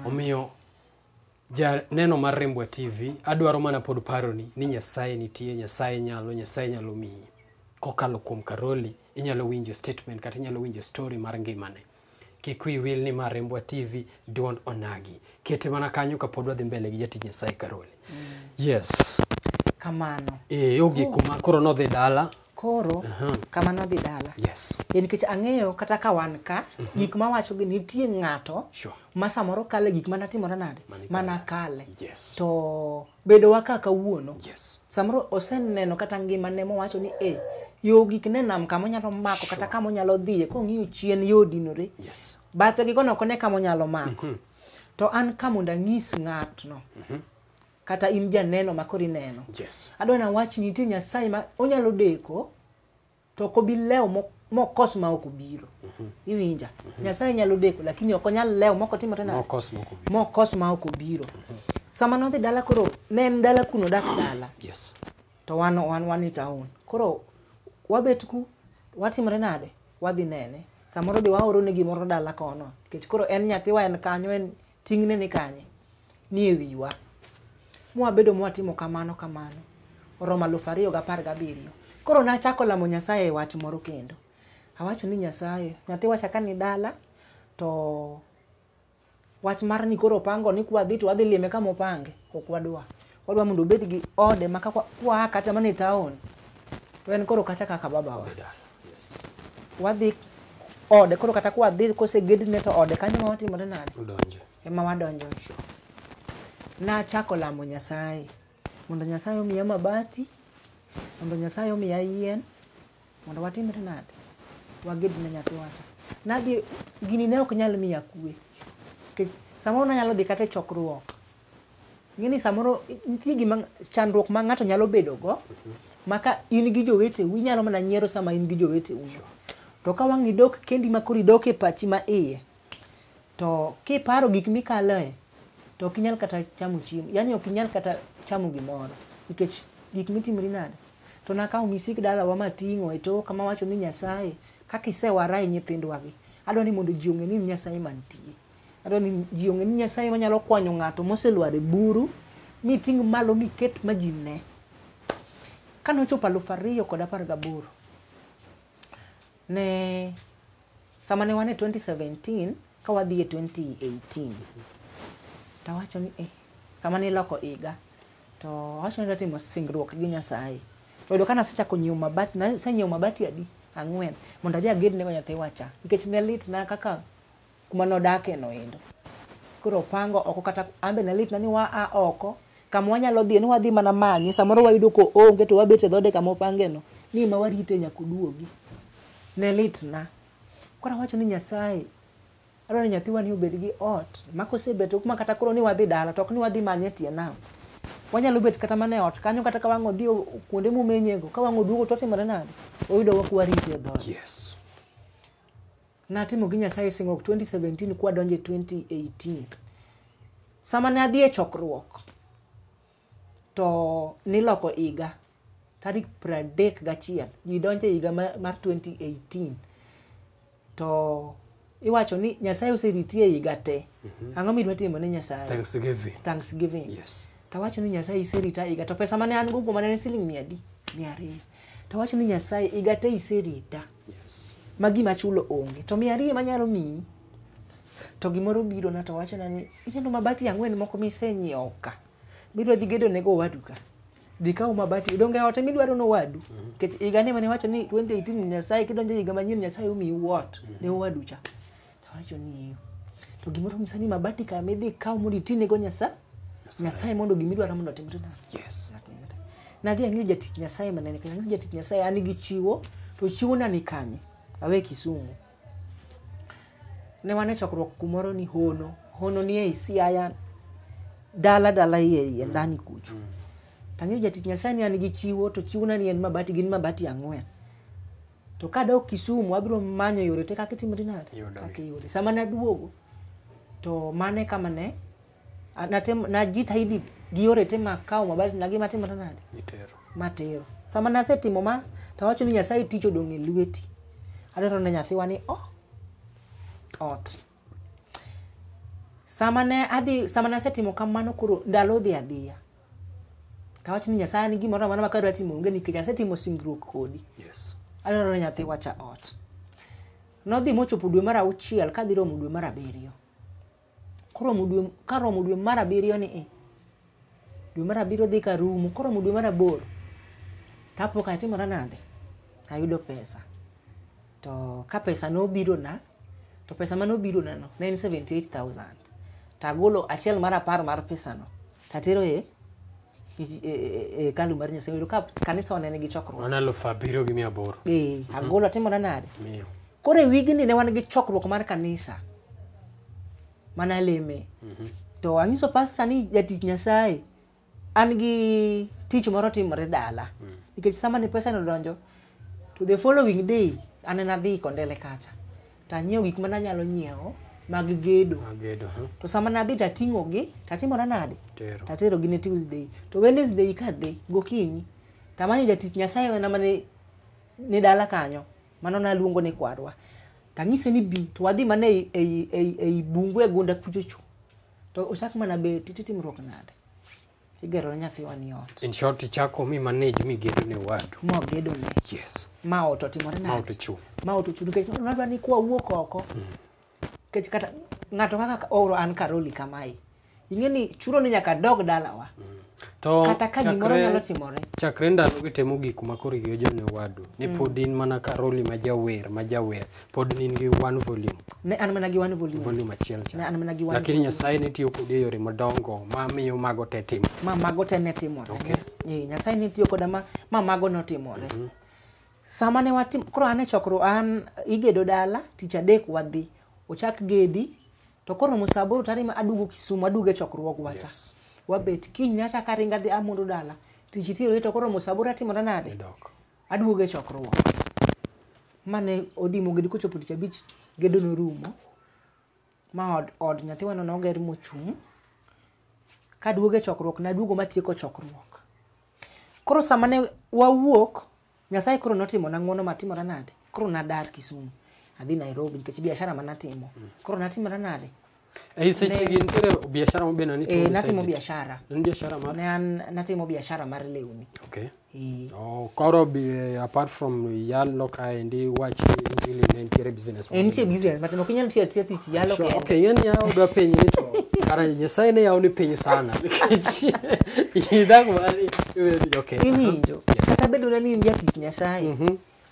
omiyo ja neno mar rembwa tv adwaro mana pod paroni ni nyasaye nitie nyasaye nyalo nyasaye nyalo miyi kokalo kuom Karoli, inyalo winjo statement kata inyalo winjo story mar ngimane. Kik wiwil ni Marembwa TV don onagi. Kete mana kanyo kapod wadhi mbele gi jatij Nyasaye Karoli. Mm. Yes. Kamano. Eh, e ogi oh. kuma koro nodhi dala. Koro, uh -huh. kama nodhi dala. Yes. E nikech ang'eyo kata ka wan ka, uh mhm. -huh. gik ma wacho gi nitie ng'ato sure. ma samoro kale gik manatimore nade? Mana kale. Yes. To bedo wa ka kawuono. Yes. Samoro oseneno kata ngimane mowacho ni eh, yo gik ne nam kama onyalo mako sure. kata kama onyalo dhiye kong'iyo chien yo odinore yes. bathe gi kono kone kama onyalo mako mm -hmm. to an ka mondo ang'is ng'atno mm -hmm. kata in janeno makoro ineno yes. adwa ni awach nitie nyasaye ma onyalo deko to ok obi lew mokos ma ok obiro mm -hmm. iwinja mm -hmm. nyasaye nyalo deko lakini ok onyal lew moko timore na mokos ma ok obiro mm -hmm. sama nodhi dala koro ne en dala kuno dak dala yes. to wan wan wan town koro wabet ku watimre nade wadhi nene samoro be waorone gimoro dala kono nikech koro en nyathiwa en kanyo en ting'ne ni kanye ni e wiwa mwabedo mwatimo kamano kamano oromo aluf ariyo gapar gabiriyo koro nachako lamo nyasaye e wach moro kendo awacho ni nyasaye nyathiwacha kani dala to wach mar ni koro opango ni kwadhi to wadhi lime kamopange ok wadwa wadwa mondo obed gi ode ma kwaa kata mana e taon wen koro kata kaka babawa yes. wadhi ode oh, koro kata kose kosegedne to ode oh, kanyo mawatimore nade ema wadonjo sure. nachako lamo nyasaye mondo nyasaye omiya mabati mondo nyasaye omiya yien mondo watimre nade wagedne nyathiwacha nadhi gini ne ok nyal miya kwe nikech samoro nanyalo dhi kata e chokruok ng'eni samoro nitie gima chandruok ma ng'ato nyalo go mm -hmm. ma ka in gi joweteu inyalo mana nyiero sama in gi joweteu to ka wang' idok kendi ma koro idok e pachi ma iye to kiparo gik mikaloe to ok inyal kata chamo chiemo yani ok inyal kata chamo gimoro nikech gik mitimri nade to nakawo misik dalawa mating'o e toka mawacho ni nyasaye kaka isewarae nyithindwagi adwa ni mondo ji ong'e ni nyasaye mantie adwa ni ji ong'e ni nyasaye manyalo kwanyo ng'ato moselwar e buru miting' malo miket ma ji ne kane ochopo aluf ariyo kod apar gaboro ne sama ne wan e 2017 ka wadhi e 2018 tawacho ni eh, sama niloko higa to awacho ni datimo singruok gi nyasaye toyudo ka nasechako nyiewo mabati nasenyiewo mabati adi ang'wen mondo adhi agednego nyathiwa cha nikech ne litna kaka kuma nodake noendo koro opango oko kata an be nalitna ni waa oko kama wanyalo dhi ni wadhi mana manye samoro wayudo ko onge to wabete dhode kama opangeno ni ma warite nyaka duogi ne litna koro awacho ni nyasaye adwaro ni nyathiwa ni obed gi ot ma kosebet kuma kata koro ni wadhi dala to ok ni wadhi manye e tie nam wanyalo bet kata mana e ot kanyo kata ka wang' odhi kuonde mumenyego ka wang' oduogo to otimore nade oyudo wa kuwarite e dhode yes. natimo gi nyasaye singruok 2017 kwadonjo e 2018 sama ne adhi e chokruok to niloko higa tarik pradek gachiel ji donjo e higa mar 2018 to iwacho ni nyasaye oseriti e higa te mm -hmm. ang'o midwa timo ne nyasaye thanksgiving, thanksgiving. Yes. tawacho ni nyasaye iserita higa to pesa mane an gogo mane ne siling mia di mia ariyo tawacho ni nyasaye higa te iserita yes. ma gima chulo onge to mia ariyo manyalo miyi to gimoro birona towachona ni ineno mabati ang'wen moko misenyiewo ka mm midwa dhi gedo ne go wadu ka dhi mm-hmm. kaw mabati donge ot midwaro nowadu nikech mm. higane mane wacho ni 2018 nyasaye kidonjo higa manyien nyasaye omiyi wot mm. Mm-hmm. ne wadu cha tawacho ni to gimoro nyisa ni mabati ka midhi kaw mondo itinego nyasa nyasaye mondo gimidwaro mondo otimre na yes. nadhi ang'e jatich nyasaye manene kanyisi jatich nyasaye an gi chiwo to chiwo na ni kanye awe kisumu ne wan e chokruok kumoro ni hono hono ni ei siaya daladala yeye mm. ndani kucho tangiyo jatich nyasaye ni an gi chiwo to chiwona ni en mabati gin mabati ang'wen to kadok kisumu abiro manyo yore te kaka itimri nade kaka yore sama naduogo to mane kama ne najitaidi gi yore te makawo mabati na gima timre nade matero sama nasetimo ma to awacho ni nyasaye tich odong' e lweti adwaro ne nyathiwa ni o oh, ot oh, sama ne adhi sama ne asetimo kamano koro ndalo dhi adhiya tawach ni nyasaye ni gimoro amora makadwa timo onge nikech asetimo singruok kodi adwaro ne nyathi wacha ot nodhi mochopo dwe mar auchiel kadhi romo dwe mar abiriyo karomo dwe mar abiriyo ni e dwe mar abiriyo dhi karumo koromo dwe mar aboro tapo ka timora nadhi ayudo pesa to ka pesa nobiro na to pesa manobiro nano ne en 78,000 tagolo achiel mar apar mar pesano tatero e, e, e, e kalu mar nyasaye yudo ka kanisa one nigi chokruok an alufu abiriyo gi mia aboro e, agolo mm. timore nade koro e wigni ne wan gi chokruok mar kanisa mana leme mm -hmm. to anyiso pasta ni jatich nyasaye an gi tich moro timore dala mm. nikech mm. sama ni pesano donjo to the following day anenadhi kondele kacha tanyiewo gik mananyalo nyiewo mag gedo gedo to sama nadhi tating'ogi tatimora nade tatero gi ne tuesday to wednesday kadhi gokinyi tamani jatich nyasaye ena mane ni dala kanyo mano naluongo ni kwarwa tang'ise ni bi to wadhi mana ei bungu e gunda kuchocho to ochak mana beti titimruok nade igerone nyathiwani ot in short ichako mi manage mi gedo ne wadu mo gedo ne yes ma ot otimore nade ma ot ochu ma ot ochu nikech nadwa ni kwawuok oko mm. kech kata ng'ato kaka oro an karoli kamae ing'eni chuno ni nyaka dog dalawa mm. to kata ka gimoro nyalo timore chakre ndalo gitemo gik makoro gioja ne wadu ni mm. pod in mana karoli ma jawer ma jawer pod nin gi one volume ne an mana gi one volume volume achiel cha ne an mana gi one lakini nyasaye ne tiyo kode e yore madongo ma miyo mago te timo ma mago te ne timore okay. ne, nyasaye ne tiyo koda ma, ma mago no timore mm -hmm. sama ne watim koro an e chokro an igedo dala tich adek wadhi ochak gedhi to koro musaboro tarima aduogo kisumu aduge chokruog wacha yes. wabet kiny nyacha karinga dhi amondo dala tich itiyore to koro musaboro atimore nade aduoge chokruok mane odhi mogedi kochopo tich abich gedo norumo ma od, od nyathiwano noger mochung' kaduoge chokruok naduogo matieko chokruok koro sama ne wawuok nyasaye koro notimona ng'uono matimora nade koro nadar kisumu adhi Nairobi nikech biashara manatimo koro natimo nanade ei seche biashara na hmm. eh, natimo biashara eh, biashara mar ne natimo biashara lewni okay oh, koro eh, apart from yalo ka endi wach ingili ne business eh, business tich yalo sure. okay (laughs) ni to kara nyasaye ne yawo ni piny sana nikech idak mari okay iwinjo kata bedo na ni in jatich nyasaye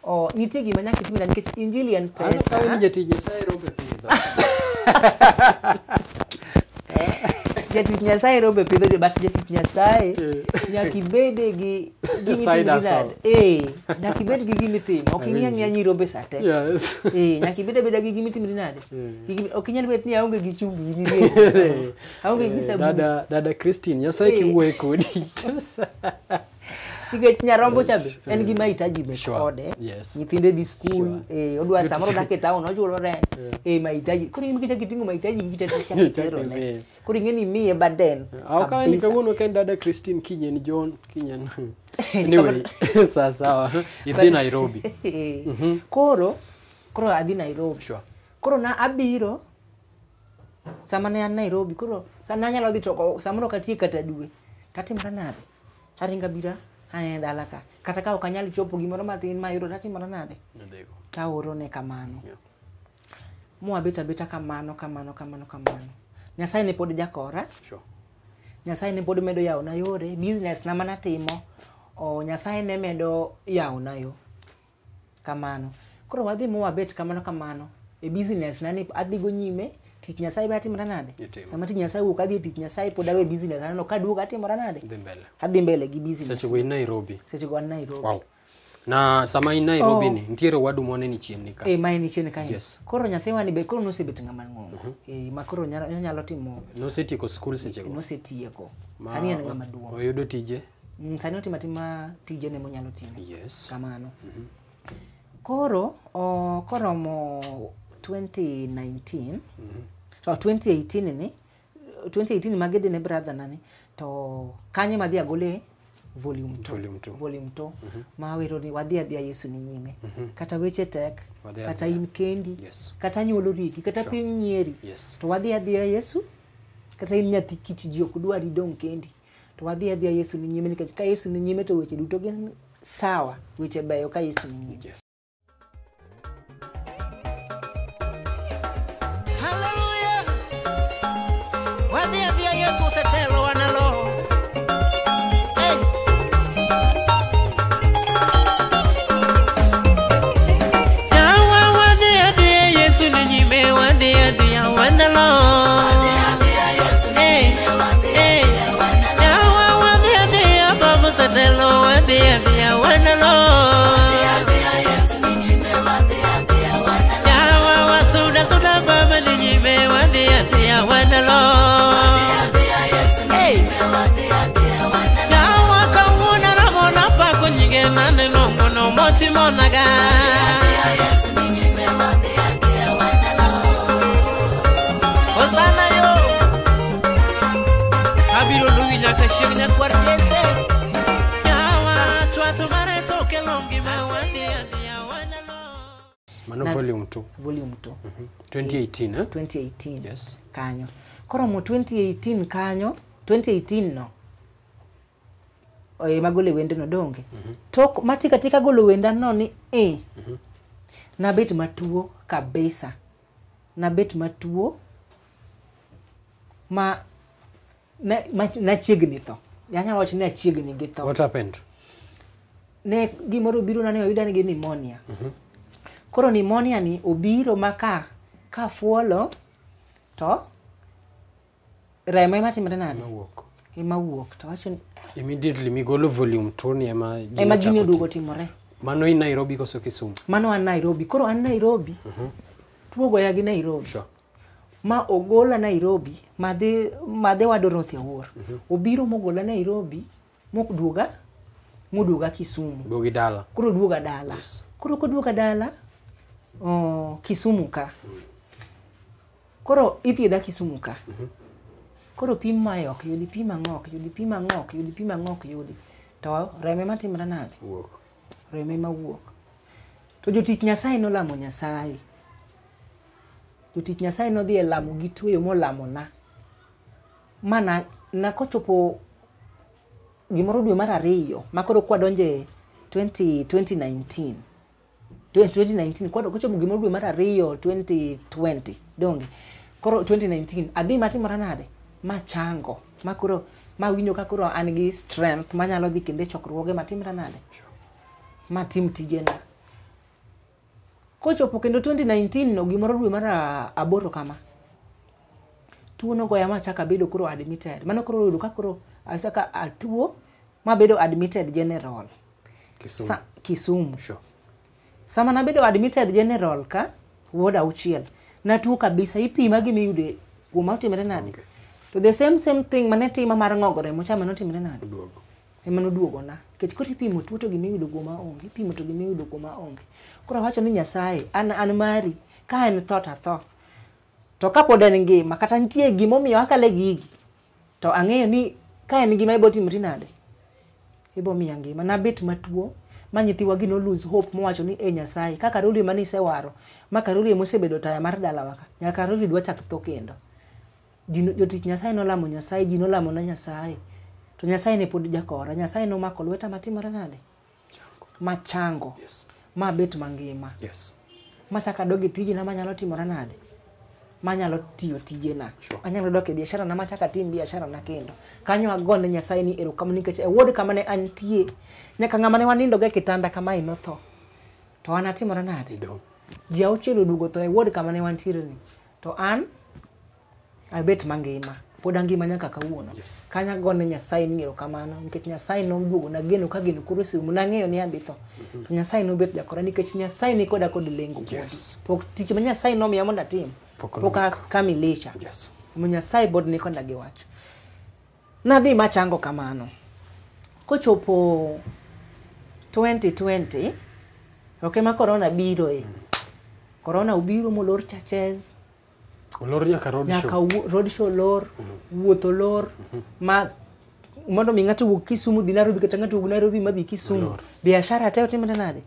o nitie gima nyaka itim nikech injili en pesa jatich nyasaye rombe pidho jatich nyasaye rombe pidho jo but jatich nyasaye nyaka ibede gi nyaka ibed gi gimitimo ok ing'iya ng'iya nyirombe sate nyaka ibed abeda gi gimitimri nade ok inyal bet ni aonge gi chumbi in aonge gi sabun dada christine nyasaye eh. kiwuoye kodi (laughs) (laughs) nikech nyarombo cha be en gima hitaji mek ode nyithinde dhi skul eh, odwa samoro dak e taon ochulo rent mahitaji koro ingi chaki ting'o mahitaji gi tetechakiterone koro ing'e ni imiye baden akawani kawuono ka en dada christine kinyen john kinyen (laughs) anyway saa (laughs) sawa idhi nairobi (laughs) eh. mm-hmm. koro koro adhi nairobi koro na abiro sama ne an nairobi koro sananyalo dhi toko samoro katie kata dwe tatimra nade aringa bira ane dala ka kata ka ok anyal chopo gimoro matin mayudo tatimora nade taorone kamano yeah. mwabet abeta kamano kamano kamano kamano nyasaye ne pod jakora sure. nyasaye ne pod medo yawona yore business na manatimo o nyasaye ne medo yawona yo kamano koro wadhi mwabet kamano kamano e business nani adhigo nyime tich nyasaye be atimra nade sama tich nyasaye wuok adhi e tich nyasaye pod awe business aneno kaduogo atimora nade adhi mbele gi businessechego an nairobi wow. na sama in nairobi oh. ni nitiere wadu moneni chienni ka e, eh, maeni chien kae yes. koro nyathiwani be koro nosebet ng'ama ng'ongo uh -huh. e, ma koro onyalo timo nosetieko skul sechego nosetieko ma... sani en ng'ama duong' oyudo tije mm, sani otimo atima tijene monyalo timo yes. kamano mm -hmm. koro o, oh, koromo 2019 mm -hmm. 2018 ni 2018 magede ne brother nani to kanye madhi agole volume 2 volume 2 volume 2 mm -hmm. mawero ni wadhi adhia Yesu ni nyime mm -hmm. kata weche tek wadhi kata in kendi yes. kata nyolo riki kata sure. piny nyeri yes. to wadhi adhia Yesu kata in nyathi kich ji ok dwar idong kendi to wadhi adhia Yesu ni nyime nikech ka Yesu ni nyime to weche duto gin sawa weche beyo ka Yesu ni nyime yes. via via Yesu usetelo wana roho Yawa wadhia dhia Yesu ninyimewa dhia dhia mano na, volume 2 volume 2 mm -hmm. 2018 na, eh 2018 yes kanyo koro mo 2018 kanyo 2018 no oy magole wende no donge mm -hmm. tok matika tika golo wenda no ni e mm -hmm. na bet matuo kabisa na bet matuo ma nachiegni tho anyalo wacho ni achiegni gi tho ne gimoro obiro na ne oyuda ni gi nimonia mm -hmm. koro nimonia ni obiro maka kafuolo to remo ema timre nade ema wuok to wacho ni eh. immediately migolo volume tone ema ema gini oduogo timore mano in nairobi koso kisumu mano an nairobi koro an nairobi mm -hmm. tuo goya gi nairobi sure. ma ogola Nairobi madhi madhi wa Dorothy Awor. Mm -hmm. Obiro mogola Nairobi mokduoga moduoga Kisumu. Duogi dala. Kuro duoga dala. Yes. Kuro koduoga dala oh Kisumu ka. Mm -hmm. Koro itieda Kisumu ka. Mm -hmm. Koro pim ma yok, yudi pima ngok, yudi pima ngok, yudi pima ngok, yudi. To reme matimra nade? Wuok. Reme mawuok. To jotich Nyasaye nolamo Nyasaye. Mm -hmm. to tich nyasaye nodhi e lamo gi tweyo molamona ma nakochopo gimoro dwe mar ariyo makoro kwadonje 2019 kwadokochopo gimoro dwe mar ariyo 2020 donge koro 2019 adhi matimora nade machango makoro mawinjo ka koro an gi strength manyalo dhi kendo e chokruoge matimra nade matim tijena kochopo kendo 2019 no gimoro dwe mar uh, aboro kama tuo nogoya machaka bedo koro admitted mano koro yudo ka koro achaka atuo uh, mabedo admitted general kisumu, Sa kisumu. Sure. sama nabedo admitted general ka wod auchiel natuo kabisa ipima gimiyude kuoma otimre nade okay. to the same same thing mane tima mar ng'ogore mochama notimre nade ema noduogona nikech koro ipimo tuo to gimiyudo kuoma onge ipimo to gimiyudo kuoma onge koro awacho ni nyasaye an an mari ka en tho to atho to kapod en ngima kata nitie gimomiyo akale gigi to ang'eyo ni ka en ngima ibo timri nade ibo miya ngima nabet matuo ma nyithiwa gi nolose hope mowacho ni e nyasaye ka karuli mane isewaro ma karuli emosebedo taya mar dalawaka nyaka karuli dwa chak tho kendo jotich nyasaye nolamo nyasaye ji nolamona nyasaye to nyasaye ne pod jakora nyasaye nomako lweta matimore nade machango yes. ma abet mangima yes. machako adog e tijena manyalo timora nade manyalo tiyo tijena sure. anyalo dok e biasharana machako atim biasharana kendo kanyo agone nyasaye ni erokamo nikech e wod kama ne antie nyaka ng'ama ne wanindoga e kitanda kamae notho to an atimora nade ji auchiel oduogo tho e wod kama ne wantiereni to an abet mangima pod angimanya nyaka wuono yes. kanya gone nyasaye ng'ero kamano nikech nyasaye noduogo nageno ka geno koro simu nang'eyo ni adhi tho mm -hmm. to nyasaye nobet jakora nikech nyasaye ni koda kod lengo yes. pok tich ma nyasaye nomiya mondo atim pok kamilisha yes. omiyo nyasaye bod ni koda gi wach nadhi machango kamano kochopo 2020 ok ema korona biroe korona mm. obiro molor churches olor nyaka road nyaka show nyaka road show lor mm -hmm. wuotho lor mm -hmm. ma mondo mi ng'ato wuok kisumu dhi narobi kata ng'ato wuok narobi mabi kisumu biashara te otimre nade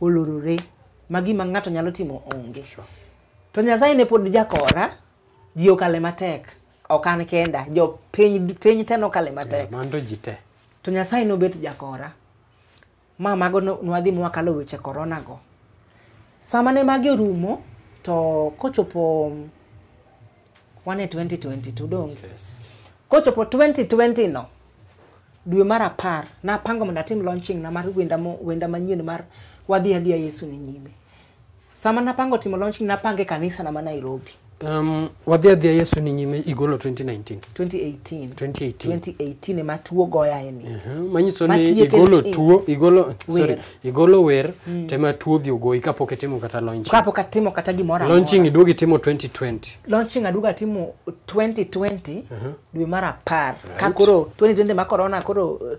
olorore ma gima ng'ato nyalo timo onge sure. to nyasaye ne pod jakora ji okale matek ok an kenda jopiny piny te nokale matek yeah, mando ji te to nyasaye nobet jakora ma mago nwadhi mwakalo weche korona go sama ne magi orumo to kochopo wane 2022 dong yes. kochopo 2020 no dwe mar apar napango mondo atim launching na mar wenda, mo, wenda manyien mar wadhi adhia yesu ni nyime sama napango timo launching napange kanisa na ma nairobi Um, wadhi adhia Yesu ni nyime igolo 2019. 2018. 2018. 2018 ema tuo goya e ni. Uh-huh. Manyiso ni igolo e- tuo, igolo, wer. sorry, igolo wer, mm. tema tuo dhi ugoi kapok itimo kata launching. Kapok itimo kata gimora mora. Launching iduogi timo 2020. Launching aduga timo 2020, uh-huh. dwe mara par. Right. Kakoro, 2020 ma corona koro, uh,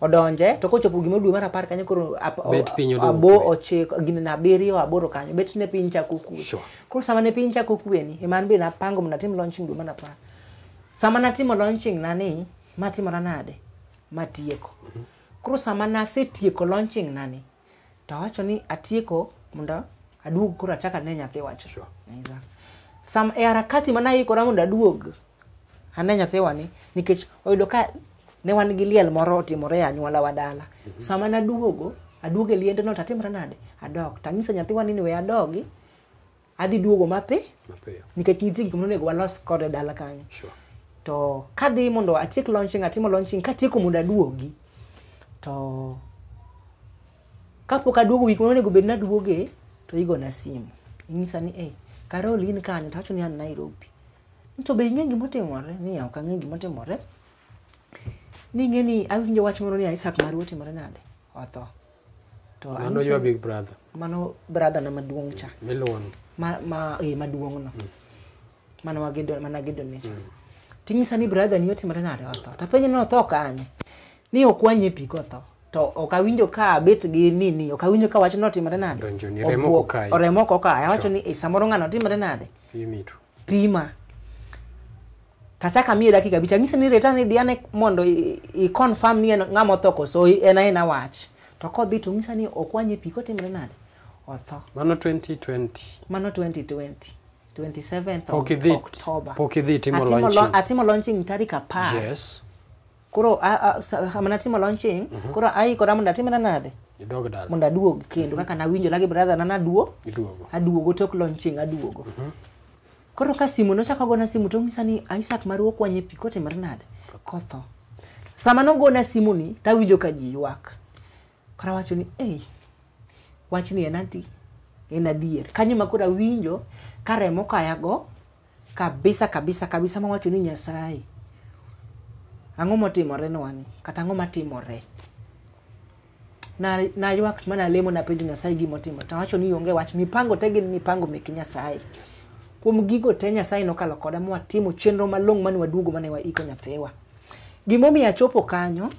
odonje to kochopo gima dwe mar apar kanyo koro abo ochiko gine na abiriyo aboro kanyo bet ne piny chako kwe koro sama ne piny chako kwe ni eman be napango mondo atim launching dwe mar apar sama natimo launching na ni matimora nade matieko mhm. koro sama nasetieko launching na ni to awacho ni atieko mondo aduog koro achak ane nyathi wacho sam e harakati mana ikora mondo aduog ane nyathiwa ni nikech oyudo ka ne wan gi liel moro otimore e anyuola wa dala sama naduogo aduogo e liendno tatimra nade adok tanyiso nyathiwa ni ni we adogi adhi duogo mapi nikech nitie gik monego walos kode e dala kanyo to kadhi mondo atiek launching atimo launching katieko mondo aduogi to kapok aduogo wik monego bed naduoge to igona simu inyisa ni e karol in kanyo tawacho ni an nairobi to be ing'e gimotimore ni ok ang'e gimotimore ning'eni ni awinjo wach moro ni Isaac Maru otimore nade otho to mano your big brother mano brother na maduong' cha miluon ma ma eh, maduong' no mm. mano wagedo mana gedo ni cha mm. ting'isa ni brother ni otimore nade otho tapenjo ni otho kanye ni okwanye pi kotho to okawinjo awinjo ka abet gi nini okawinjo awinjo ka wachno otimore nade Remo kokaya awacho ni eh, samoro ng'ano otimore nade pima mie kachakamire akigabicha ng'ise ni reta nidhi ane mondo iconfirm ni en ng'ama otho koso en aena wach to kodhi to ng'isa ni okwanye pi kotimre nade otho mano 2020 mano 2020 27th of October. Pokidhi timo atimo launching. Lo, atimo launching tarik apar. Yes. Koro manatimo launching, mm -hmm. koro aikora mondo atimra nade? Idog dala. Mondo aduog kendo mm -hmm. kaka nawinjo lagi brother na naduo. Iduogo. Aduogo tok launching aduogo. Mm -hmm koro ka simu gona simu tong'isa ni Isaac Maruo kwanye Pikote Bernard kotho sama nogona simu ni tawinjo ka ji ywak koro awacho ni ei wachni en adi en adier kanyo ma koro awinjo ka remo kayago kabisa kabisa kabisa mawacho ni Nyasaye ang'o motimore nwani kata ang'o matimore na naywak mana lemo na penjo Nyasaye gimotimore to awacho ni onge wach mipango te gin mipango mek Nyasaye yes. kuom gigo te nyasaye nokalo koda mwatimo chenro malong' mane waduogo mane waiko nyathiwa gimomiyo achopo kanyo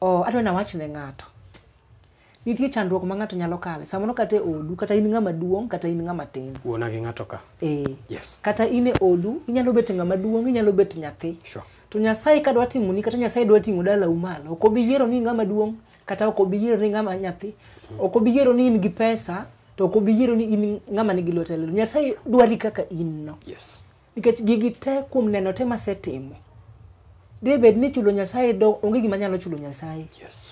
adwa nawach ne ng'ato nitie chandruok ma ng'ato nyalo kale samoro kata e odu kata in ng'ama duong' kata in ng'ama tin wuona gi ng'ato ka ee yes. kata in e odu inyalo bet ng'ama duong' inyalo bet nyathi sure. to nyasaye kadwa timoni kata nyasaye dwa ting'o dalau malo ok obi yiero ni ng'ama duong' kata ok obi yiero ni ng'ama nyathi mm. ok obi yiero ni in gi pesa to ok obiyiero ni in ng'ama nigi lwete lelo nyasaye dwari kaka inno yes. nikech gigi te kuom neno te masetimo debed ni chulo nyasaye do onge gima nyalo chulo nyasaye yes.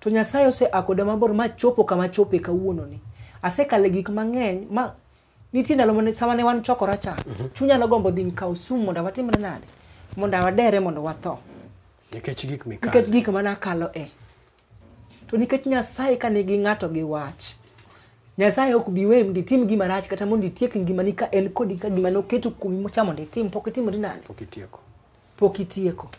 to nyasaye oseakoda mabor machopo kama chope kawuononi asekale gik mang'eny ma nitie ndalo sama ne wan chokora cha mm -hmm. chunya nogombo dhi nkaw sum mondo watimre nade mondo wadere mondo watho nikech gik, gik manakalo e to nikech nyasaye kanigi ng'ato gi wach mm nyasaye ok bi we mondo itim gima rach kata mondo itiek ngimani ka en kodi ka gima noketo kuomi mocha mondo itim pok itimri nane pok itieko pok itieko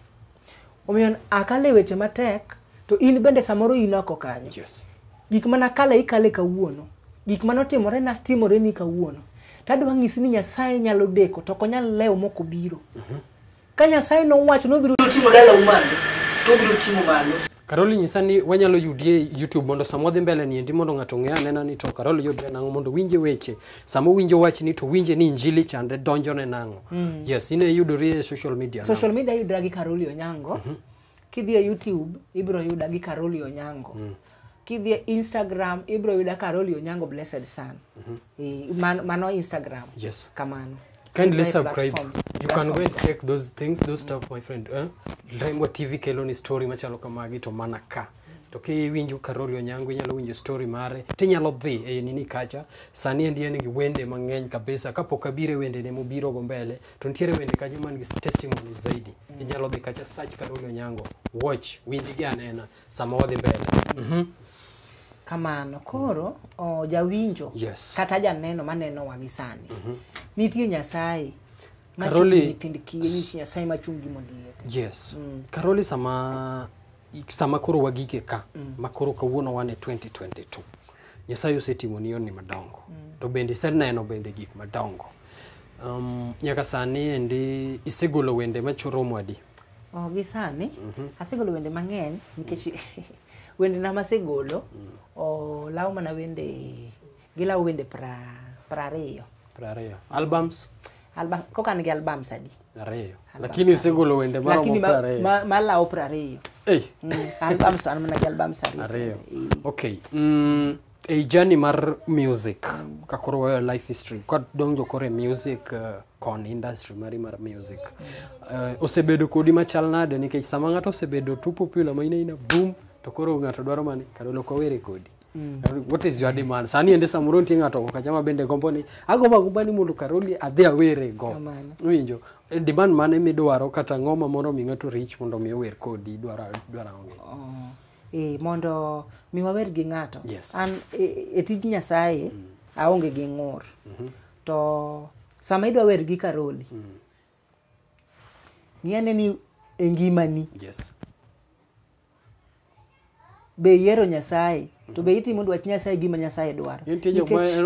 omiyo akale weche matek to in bende samoro in oko kanyo yes. gik manakale ikale kawuono gik manotimore na timore ni kawuono tadwa ng'isi ni nyasaye nyalo deko to ok onyal lewo mok obiro mm -hmm. ka nyasaye nowacho nobirotimo dalau malo tobiro timo malo Karoli nyisa ni wanyalo yudie YouTube mondo sama wadhi mbele ni endi mondo ng'ato ong'e anena ni to Karol yudre nang'o mondo winje weche. Sama uwinjo wachni to winje ni injili chande donjone nang'o. Mm. Yes, ine yudori e social media. Social nango. media yudra gi Karoli Onyango. Mm -hmm. Kidhi e YouTube, ibro yuda gi Karoli Onyango. Mm. Kidhi e Instagram, ibro yuda Karoli Onyango Blessed Son. Mm -hmm. e, man, mano Instagram. Yes. Kamano. kindly subscribe you platform. can go and check those things those stuff my friend eh? Lrembo TV kelo ni story machalo kamagi to mana ka to kiwinjo karoli Onyango inyalo winjo story mare tinyalo dhi e nini kacha sani endi en gi wende mang'eny kabisa kapok kabire wende ne mobiro go mbele to nitiere wende kanyo man gi testimony zaidi mm. inyalo dhi kacha search karoli Onyango watch winji gi anena sama wadhi mbele mm -hmm kamano mm-hmm. koro o, jawinjo yes. kata janeno manenowa gi sani mm -hmm. nitie nyasaye Karoli nyithind nitie nyasaye machungi mondo liete yes mm. Karoli sama sama koro wagike ka mm. makoro koro kawuono wane 2022 nyasaye osetimo ni ni madongo mm. to bende iseneno bende gik madongo um, nyaka sani endi isegolo wende machoromo adi oh, gi sani mm -hmm. asegolo wende mang'eny nikech mm. (laughs) na masegolo mm. o oh, lau mana wende gila wende pra prareo prareo albums alba ko kan album sadi reyo lakini segolo wende ma lakini ma, ma, ma pra prareo eh mm, album soan an mana gi album sadi rayo iya. okay mm a journey mar music mm. kakoro wa life history kwa donjo kore music eh, kon industry mari mar music uh, hmm. eh, osebedo kodi machal nade nikech sama ng'ato osebedo tu popular ma ina ina boom to koro ng'ato dwaro mani karolo kawere kodi mm. what is your demand sani ende samoro nitie ng'ato oko kacha mabende gombo ni agombo agomba ni mondo karoli adhi awere go winjo e demand mane midwaro kata ng'oma moro mi ng'ato rich mondo mi wer kodi dwarange dwara E, mondo mi wawer gi ng'ato yes. an e, e tij nyasaye mm. aonge gi ng'ur mm -hmm. to sama idwa wer gi karoli mm. ng'i ane ni e ngimani yes. be iyero nyasaye to be itimo dwach nyasaye gima nyasaye dwaro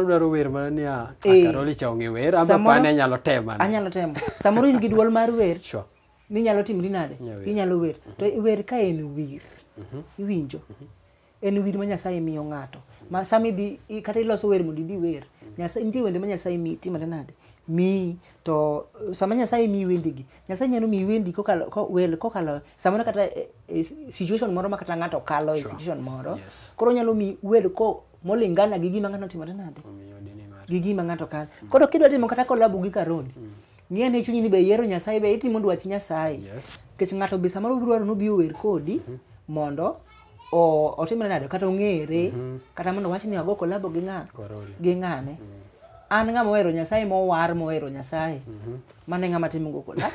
dwaro wer mana ni ah, eh, akarolicha onge wer anyalo tema anyalo temo samoro in gi duol mar wer sure. ni nyalo timri nade inyalo wer mm -hmm. to wer ka en wir mm -hmm. iwinjo mm -hmm. en wir ma nyasaye miyo ng'ato ma sama idhi kata iloso wer mondo idhi wer mhm. nyasaye nitie wende ma nyasaye mi timre nade mi to sama nyasaye mi gi nyasaye nyalo mi wendi kalo ko, wel kalo samoro kata e, situation moro ma kata ng'ato kalo sure. situation moro yes. koro nyalo mi wel ko molingana nah, gigi gima ng'ato otimore nade gigi gima ng'ato kalo mm. koro kidwa timo kata kola gi karoli mm. ng'e ne chunyi ni be yero nyasaye be itimo dwach nyasaye yes. kech ng'ato be samoro dwaro nobi ower kodi mm -hmm. mondo o nade kata ong'ere mm -hmm. kata mondo wach ni ago kolabo gi ng'a gi ng'ane an ng'ama ohero nyasaye mowar mohero nyasaye mhm. mano e ng'ama timo gokola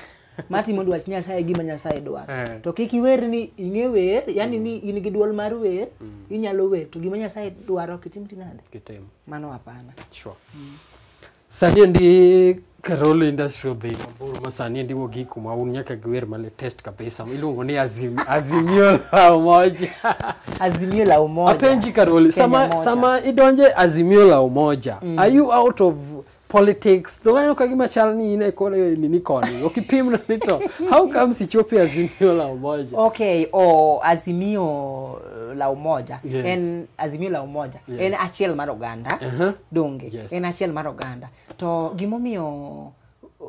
matimo dwach nyasaye gima nyasaye dwaro eh. to kik iwer ni ing'e wer yani ni mm. in gi dwol mar wer mm. inyalo wer to gima nyasaye dwaro kitim tinade mano apana sure. mm. Karol Industrial Day mabor masani ndiwo gikuma un nyaka giwer male test kabisa iluongo ni azim, azimio la umoja (laughs) azimio la umoja apenji Karol sama, moja. sama idonje azimio la umoja mm. are you out of politics doganeno kagima chal ni in e kone nini koni ukipimna nito how comes Ethiopia azimio la umoja okay o oh, azimio la umoja yes. en azimio la umoja yes. en achiel mar oganda uh -huh. donge yes. en achiel mar oganda to gimomiyo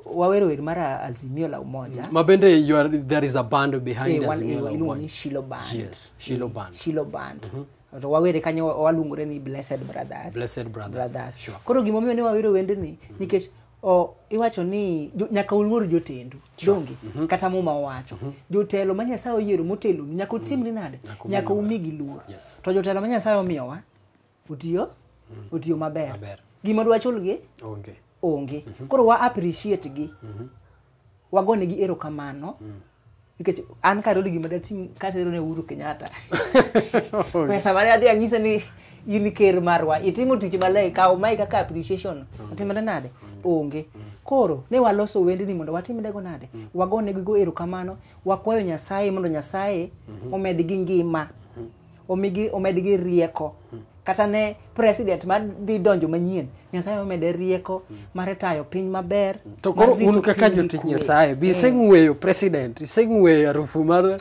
wawero wer mar azimio la umoja mm. ma bende you are, there is a band behind e, azimio la eh, umoja shilo band yes shilo mm, band shilo band mm -hmm. to wawere kanyo waluongore ni blessed brothers blessed brothers, brothers. Sure. koro gimomiyo ne wawero wendni mm -hmm. nikech o iwacho ni nyaka uluor jotendu donge mm-hmm. kata muma owacho mm-hmm. jotelo ma nyasaye oyiero motelomi nyaka utimni mhm. nade mm-hmm. nyaka umigi luor yes. to jotelo ma nyasaye omiyowa utiyo mm-hmm. utiyo maber, maber. gima dwachulgi onge, onge. Mm-hmm. koro wa appreciate gi mm-hmm. wagonegi ero kamano mm-hmm. nikech an karoli gima datim katero ne uru kenyatta (laughs) pesa mane adhi anyisa ni in ker marwa itimo tich malek kaw mae kaka appreciation otimore mm -hmm. nade mm -hmm. onge koro ne waloso wendni mondo watimnego nade wagonegigo erokamano wakwayo nyasaye mondo nyasaye mhm. omedgi ngima omigi omedgi rieko mhm. kata ne president ma dhi donjo manyien nyasaye omede rieko mm. mar tayo piny maber mm. to koro un kaka jotich nyasaye be eh. iseng'weyo president iseng'weyo arufu mar (laughs)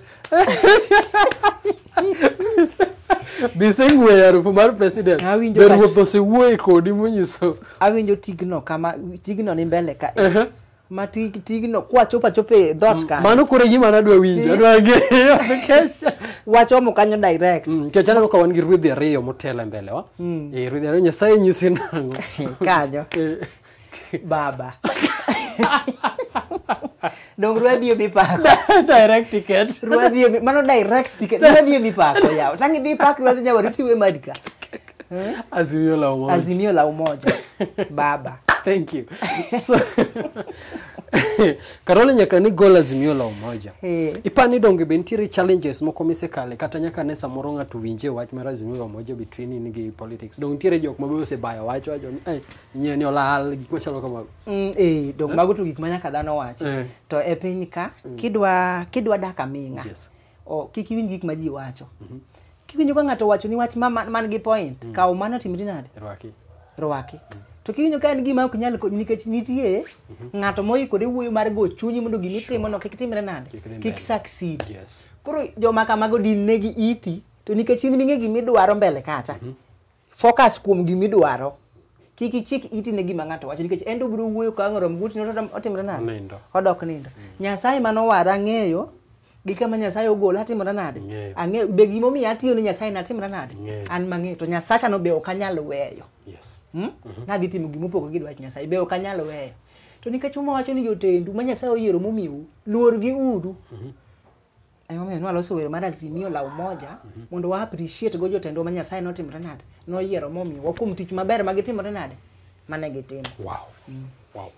be iseng'weyo arufu mar president be ruoth osewuoye kodi monyiso awinjo tigno kama tigno ni mbele ka uh -huh. matigno kwachopo achopa e dhot mm, ka mano koro e gima nadwa winjo adwa ng'eyo (laughs) kanyo direct nikech mm, aneno ka wan gi rwedhi ariyo motelo e mbelewa mm. ariyo nyasaye nyisi nang'o (laughs) kanyo (laughs) eh. baba dong rwadhi e mipako direct ticket rwadhi e mano direct ticket rwadhi e mipako yawa tangi dhi pak rwadhi nyawari tiwe madika azimio la umoja azimio la umoja baba (laughs) thank you so karole (laughs) nyaka ni gol azimio la umoja hey. ipani donge be nitiere challenges moko misekale kata nyaka ne samoro ng'ato winje wach mar azimio la umoja between in gi politics dong nitiere jok mabe osebayo wach wacho ni eh, nyie ni olal gik machalo kamago mm, eh, dong eh? mago to gik manyaka dhano wach eh. to e piny ka mm. kidwa, kidwa dak aming'a yes. o kik iwinj gik ma ji wacho mm -hmm. kiwinjo ka ng'ato wacho ni wach man, man gi point mm. kaw mano timri nade rwaki rwaki mm. to kiwinjo ka en gima ok nyal konyi nikech nitie mm -hmm. ng'ato moikore wuoyo mar go chunyi mondo gimi timono sure. kik timre nade kik succeed yes. koro joma kamago dinnegi iti to nikech in ming'e gimidwaro mbele kacha mm -hmm. focus kuom gimidwaro kik ichik iti ne gima ng'ato wacho nikech ento biro wuoyo ka ng'orom gutinotimre nade nindo. odok nindo mm. nyasaye manowara ang'eyo gi kama nyasaye ogolo atimora nade ang'eyo be gimomiyo atiyo ni nyasaye natimra nade an mang'eyo to nyasachano be ok anyal weyo yes. Hmm? Uh mhm. -huh. Nadhi timo gimopogo gi dwach Nyasaye. Be ok anyal weyo. To nikech umawacho ni jotendu ma Nyasaye oyiero momiu, luor gi udu. Uh mhm. -huh. Emomiyo nwaloso wero mar azimio law moja uh mhm. -huh. mondo wa appreciate go jotendwa ma Nyasaye notimre nade. Noyiero momiu. Wa kuom tich maber magitimre nade. Mane gitimo. Wow. Hmm. Wow.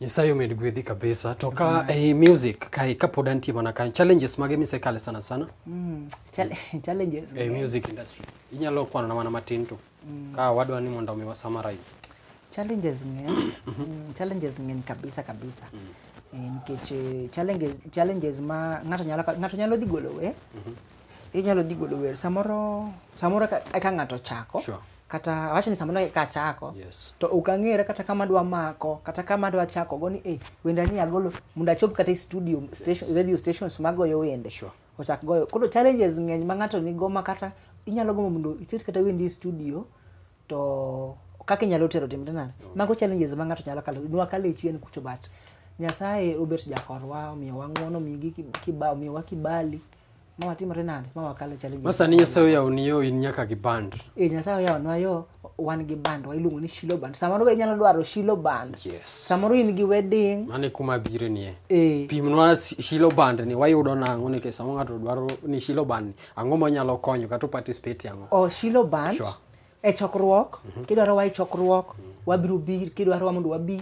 Yesayo medgwedhi kabisa toka mm. eh, music kai kapod antie mana kanyo challenges mage misekale sana sana mm. Chale, (laughs) challenges eh, music industry inyalo kwana na mana matin to mm. ka wadwa ni mondo miwa summarize challenges ng'eny (coughs) mm, challenges ng'eny kabisa kabisa mm. eh, nikech eh, challenges, challenges ma ng'ato nyalo, ng'ato nyalo dhi golo wer mm -hmm. inyalo dhi golo we samoro samoro ka, ka ng'ato chako sure kata awacho ni samano ka chako yes. to ukangere kata kama dwa mako kata kama dwa chako goni eh wenda ni agolo munda chop kata studio station radio station sumago magoyo wende sure. ochak goyo koro challenges ng'eny ma ng'ato ni goma kata inyalo goma mundo ited kata wendi studio to kaka inyalo tero timre nade mago challenges ma ng'ato nyalo kalo nwakale chien kucho but nyasaye obet jakorwa omiyowa kibao omiyowa kibali mawatimore nade mawakalo chal masani nyasaye oyawo ni yo in nyaka gi band e nyasaye oyawo nwa yo wan gi band wa iluongo ni shilo band samoro be inyalo dwaro shilo band samoro in gi wedding mane kuma bire nie e. pimnwa shilo band ni wayudo nang'o nike samo ng'ato dwaro ni shilo band ni ang'o manyalo konyo kata participate e ang'o o shilo band e chokruok mhm. kidwaro wa e chokruok wabiro bir kidwaro wa mondo wabi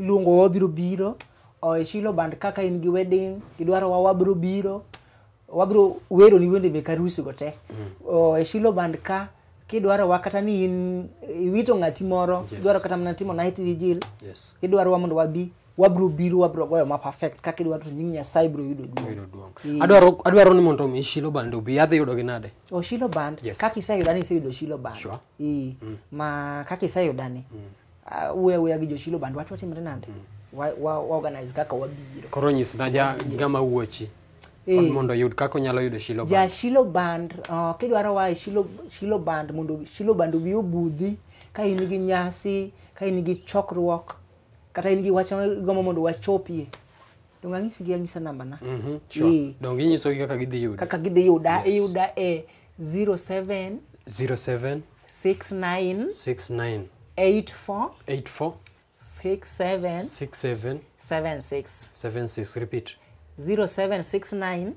luongo wabiro biro o e shilo band kaka in gi wedding kidwaro wa wabiro biro wabro wero ni wende meka arusigo te mm. e eshilo Band ka kidwarowa kata ni in iwito ng'ati moro yes. idwaro kata mna timo night vigil yes. wa mondo wabi wabro biro wabro goyo ma perfect kaka idwaro to nying Nyasaye bro yudo duong' ee. adwaro adwaro ni mondo mi Shilo Band obi adhi yudo ginade o Shilo Band yes. kaka yudani se yudo Shilo Band sure. e, mm. ma kaka iseyudo yudani mm. uh, uya uya gi jo Shilo Band watu watimre nade mm. wa, wa, wa organize kaka wabiro koro nyisna ja gama uochi Hey. Eh. mondo yud kaka onyalo yudo shilo band. ja shilo band uh, kidwaro wae shilo, shilo band mondo shilo band obi obudhi ka in gi nyasi ka in gi chokruok kata in gi wach gombo mondo wachopie dong ang'isi gi ang'isa nambana mm -hmm, sure. hey. dong inyisogi kaka gidhi yuda. kaka gidhi yuda yes. yuda e 07 07 69 69 84 84 67 67 76 76 repeat 0769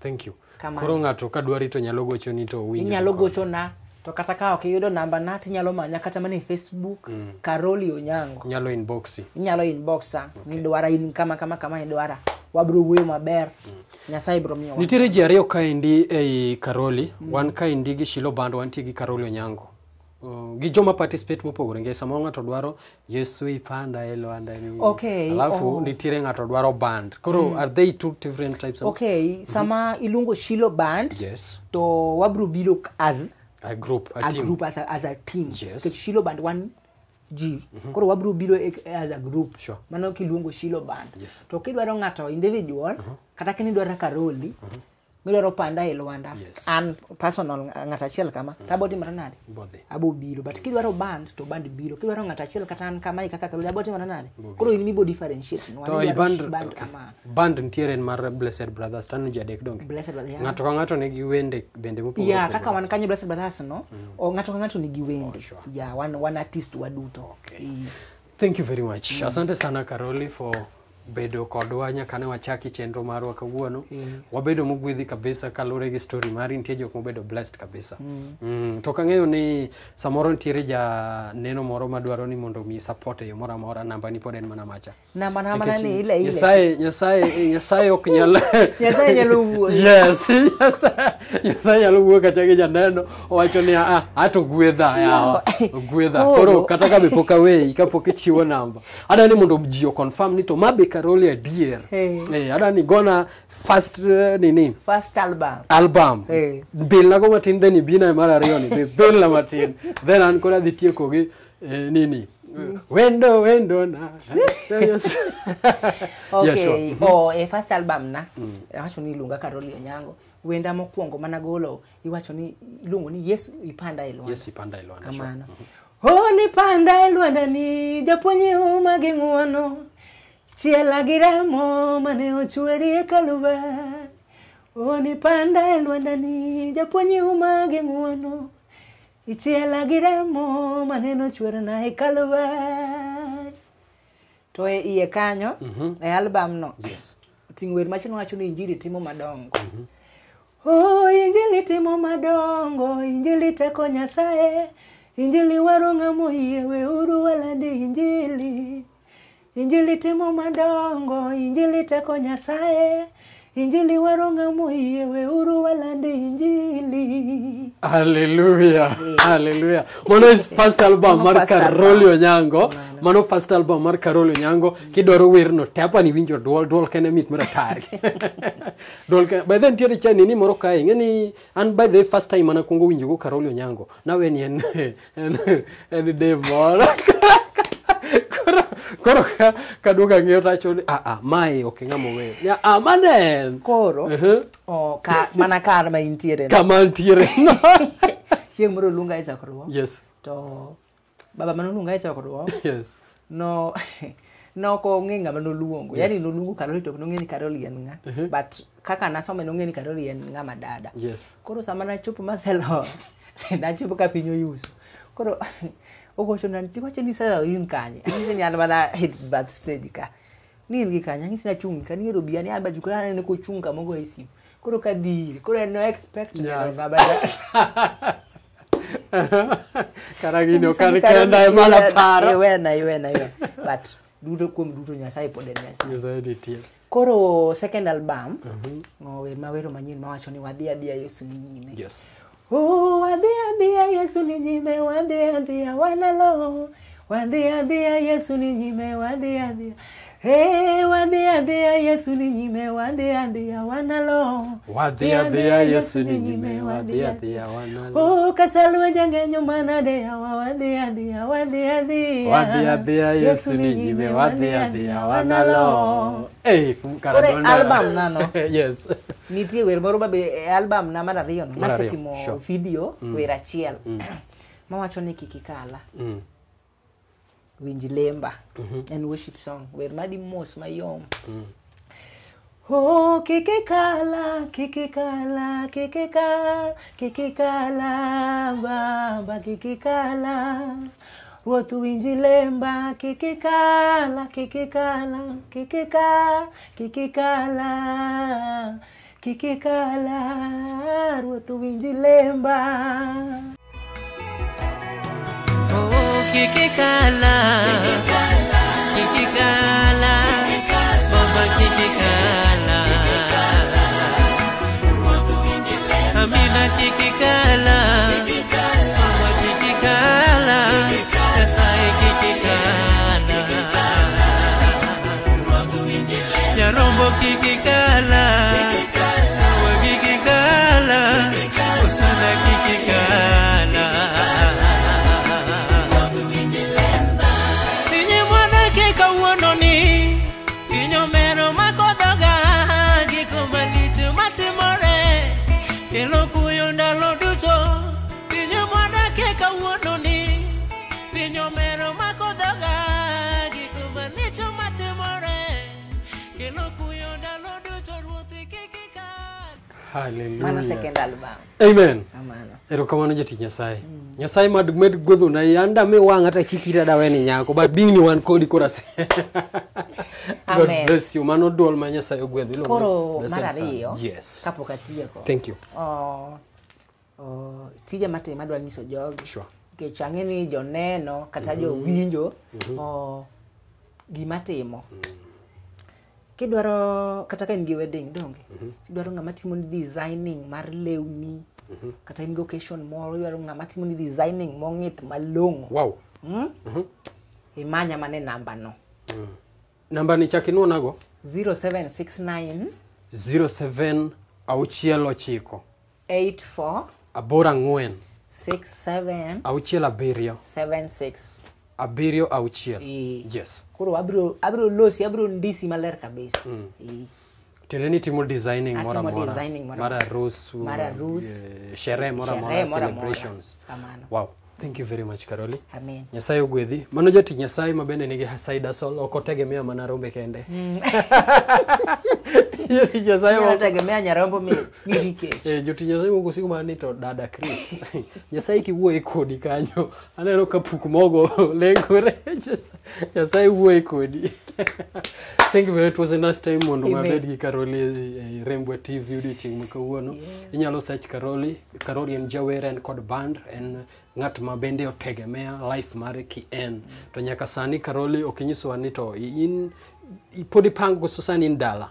thank you koro ng'ato ka dwa rito nyalo gocho ni to winyalo gocho na to kata ka ok iyudo namba na tinyalo manya kata mana e facebook mm. karoli onyango inyalo inbox inyalo inboxa okay. nidwara in kama kama kama idwara e wabro wuoyo maber mm. nyasaye bro miyo nitiere ji ariyo kaendi ei karoli mm. wan kaendi gi shiloband wantie gi karoli onyango Oh, gi joma participate mopogore nge samoro ng'ato dwaro yesu ipanda e lwanda ni okay alafu oh. nitiere ng'ato dwaro band koro mm. are they two different types of... okay sama mm -hmm. ilungo shilo band yes to wabro biro as a group a, a team. group as a, as a team yes. Kek shilo band one ji mm -hmm. koro wabro biro e, as a group sure. mano kilungo shilo band yes. to kidwaro ng'ato individual mm -hmm. kata kini dwaro karoli mm -hmm. midwaro panda e lwanda yes. an personal ng'ato achiel kama mm. tabo timore nade abo bilo but kidwaro band to band bilo kidwaro ng'ato achiel kata an kama kaka kabila abo timore nade koro in mibo differentiate nwa to i band okay. kama band ntiere mar blessed brothers tanu jadek donge blessed brothers yeah. ng'ato ka ng'ato nigi wende bende mopogore yeah kaka wan kanye blessed brothers no mm. o ng'ato ka ng'ato nigi wende oh, sure. yeah wan wan artist waduto okay. e. thank you very much mm. asante sana caroli for bedo kodwa nyaka ne wachaki chenro marwa kawuono mm. wabedo mogwedhi kabisa kalure gi story mari nitie jok mobedo blessed kabisa mm. Mm. to kang'eyo ni samoro nitiere ja neno moro madwaro ni mondo mi support e yo moro amora namba ni pod en mana macha namba na mana ni ile ile nyasaye nyasaye nyasaye ok nyal (laughs) nyasaye nyalo wuo yes nyasaye nyalo wuo kacha gi janeno owacho ni a ah, ato gwedha yawa gwedha koro kata ka be pok awei kapok ichiwo namba adani mondo ji confirm ni to mabe role Karoli Adier hey. hey, ada ni gona first uh, nini first album album hey. bill na goma tin then bina mara rio ni bill bilna matin then an kola dhi tieko gi eh, nini mm. wendo wendo na (laughs) okay yeah, sure. mm -hmm. oh mm-hmm. eh, first album na mm. acho ni lunga Karoli Onyango wenda mokwongo golo iwacho ni iluongo ni yes ipanda e Yes ipanda e Lwanda kamano sure. mm -hmm. Oh, ni panda Lwanda ni japuonj uma gi Sie lagira mo maneo chwerie kaluwe Oni panda elwandani japuonyi umagi ng'uono Sie lagira mo maneno chwere na ikaluwe e To e iye kanyo, mm -hmm. e album no yes. Ting wer machin wacho ni injiri timo madongo mm -hmm. Oh, injili timo madongo, injili teko nyasaye Injili warunga muhiewe uru waladi injili Injili timo madongo, injili teko Nyasaye, injili waro ng'amo yie weuru walandi injili. Haleluya. Haleluya. Mano is first album mar Carol Onyango. Mano first album mar Carol Onyango. Kidoro werno te apa ni winjo dwol dwol kene mit mara tari. (laughs) dwol kene. By then tiyari chani ni moro kae. Ngeni, and by the first time mana kungo winjo go Carol Onyango. Na wenyen. and, (laughs) and, and the day more. (laughs) koro ka kaduoga ng'iyo tacho ni a ah, a ah, mae ok ng'ama ong'eyo ni ah manen koro uh -huh. oh, ka mana kar ma intiere kama intiere no (laughs) chieng' moro lunga e chakruok yes to baba lunga e chakruok (laughs) yes no (laughs) nok ong'e ng'ama noluongo yes. yani noluongo Karoli to ok nong'e ni Karoli en ng'a uh -huh. but kaka nasome nong'e ni Karoli en ng'ama dada yes. koro sama nachopo maselo nachopo ka piny oyuso koro okochona nti wache ni sasa yun kanye angise ni anabana head bath stage ka nini gikanya angise na chungi kani ngero biani aba ne ko isi e koro kadiri koro no expect baba karagino mala para iwe na iwe na iwe but duto kuom duto nyasaye pod en nyasaye koro second album mhm. mawero manyien mawacho ni wadhi adhia yesu ni nyime yes. Oh, Yesu ni waambia wanalo. Waambia Yesu ninyime, waambia Hey, wadhiadhia Yesu ninyime, wadhiadhia Wadhiadhia Yesu ninyime, wadhiadhia wanalo. jange nyuma wadhiadhia, wadhiadhia. nano. yes nitie wer moro babe e album na mar ariyo no nasetimo sure. video mm. wer achiel mm. (clears throat) mawacho ni kik ikala mm. winj lemba mm -hmm. worship song wer madi mos mayom mm. Oh, kikikala, kikikala, kikikala, kikikala, baba, kikikala. Ruoth winji lemba, kikikala, kikikala, kikikala, kikikala. kikikalar watu winji lemba oh, kikikala kikikala baba kikikala amina kikikala baba kikikala kasai kikikala ya rombo kikikala, kikikala. mano second album amen erokamano jatich nyasaye mm. nyasaye mad med gwedhona an dami wang' ata chik ita daweni nyako but ding'ni wan kodi koro ase bless you mano duol ma nyasaye ogwedho koro mar yes. kapok atieko thank you oh, oh, tija matim adwa nyiso jogi sure. nikech ang'e ni joneno kata mm-hmm. Mm-hmm. Oh, mm -hmm. jowinjo mm -hmm. oh, gimatimo mm -hmm. kidwaro kata ka in gi wedding donge mhm. idwaro ng'ama timo ni designing mar lewni mhm. kata in gi occasion moro idwaro ng'ama timo ni designing mong'ith malong'o wow mm? mm -hmm. Mhm. imanya mane namba no mm. namba ni chak inuonago 0769 auchiel ochiko 84 aboro ang'wen 67 auchiel abiriyo 76 abiriyo auchiel e, eh, yes koro abiro abiro losi abiro ndisi maler kabisa mm. e, eh. tiende ni timo designing ah, mora mora mara arus mara arus eh, sherehe mora mora celebrations wow thank you very much caroli amen nyasaye ogwedhi mano jati nyasaye ma bende nigi hasida sol ok otegemea mana rombe kende mm. (laughs) nyarombo (laughs) eh, joti nyasaye moko sigo mana ni to dada chris (laughs) nyasaye kiwuoye kodi kanyo aneno ka puk mogo lengore nyasaye wuoye kodi (laughs) thank mondo mabed gi Caroli e Rembwe TV odiochieng' ma kawuono inyalo search karoli karoli en jawer en kod band en ng'at ma bende otegemea life mare kien mm. to nyaka sani karoli ok inyisowa ni to in pod ipango koso sani in dala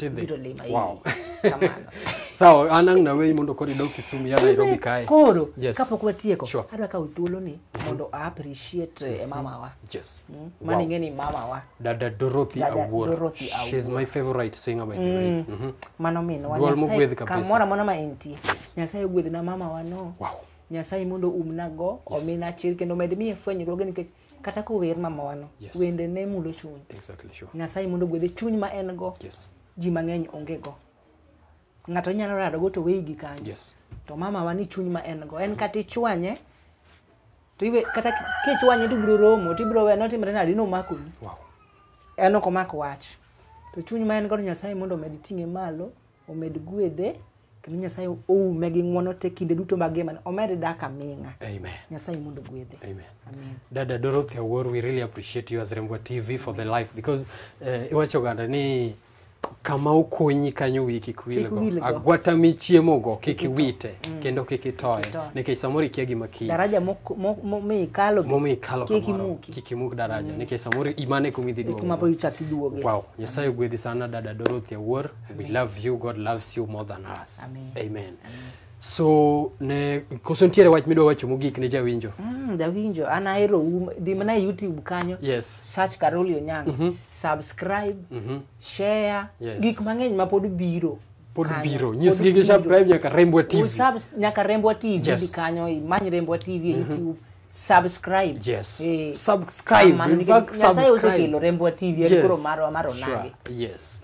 (laughs) (laughs) mondo koro idog kisumu ya nairobi kae koro yes. kapok watieko sure. adwa kawo thuoloni mondo eh, mm -hmm. mamawa yes. mm? mane wow. ing'eni mamawa dada dorothy my favorite singer by mm. mm-hmm. ma entie nyasaye ogwedhna mamawa no wow. nyasaye mondo umnago yes. omina chir kendo med miye fwenyruoge nikech kata kower mamawano yes. wende ne mulo chuny exactly, sure. nyasaye mondo ogwedhe chuny ma en go yes. ji mang'eny onge go ng'ato inyalo rado go to weyi gi kanyo yes. to mama wa ni chuny ma en go en kata ichwanye to iwe kata kichwanye to biro romo to ibiro we notimre nadi nomakoni wow. en ok omak wach to chuny ma en godo nyasaye mondo omed ting'e malo omed gwedhe kendo nyasaye oume gi ng'uono te kinde duto magima omed dak aming'a nyasaye mondo gwedhe dada dorothy awor we really appreciate you as rembwa tv for the life because uh, iwacho ganda ni kama okonyi kanyo wiyi kik wilgo agwata michiemogo kik iwite mm. kendo kik itoye nikech samoro ikia gima kiimikalokik imuk daraja mm. nikech samoro imane e kumidhiwow nyasaye ogwedhi sana dada dorothy awuor we love you god loves you more than us amen, amen. amen. So ne koso nitiere wach midwa wacho mogik ne jawinjo. Mm, jawinjo an ahero u um, dhi mana e YouTube kanyo. Yes. Search Caroli Onyango. Mm -hmm. Subscribe, mm -hmm. share, yes. gik mang'eny ma pod biro. Pod kanyo. biro. Nyis gi gi subscribe nyaka Rembwa TV. U subs nyaka Rembwa TV yes. kanyo, imany Rembwa TV e mm -hmm. YouTube. Subscribe. Yes. Eh, subscribe. Man, In fact, subscribe. Nasa yose kilo Rembwa TV. Yes. Yes. Sure. Yes.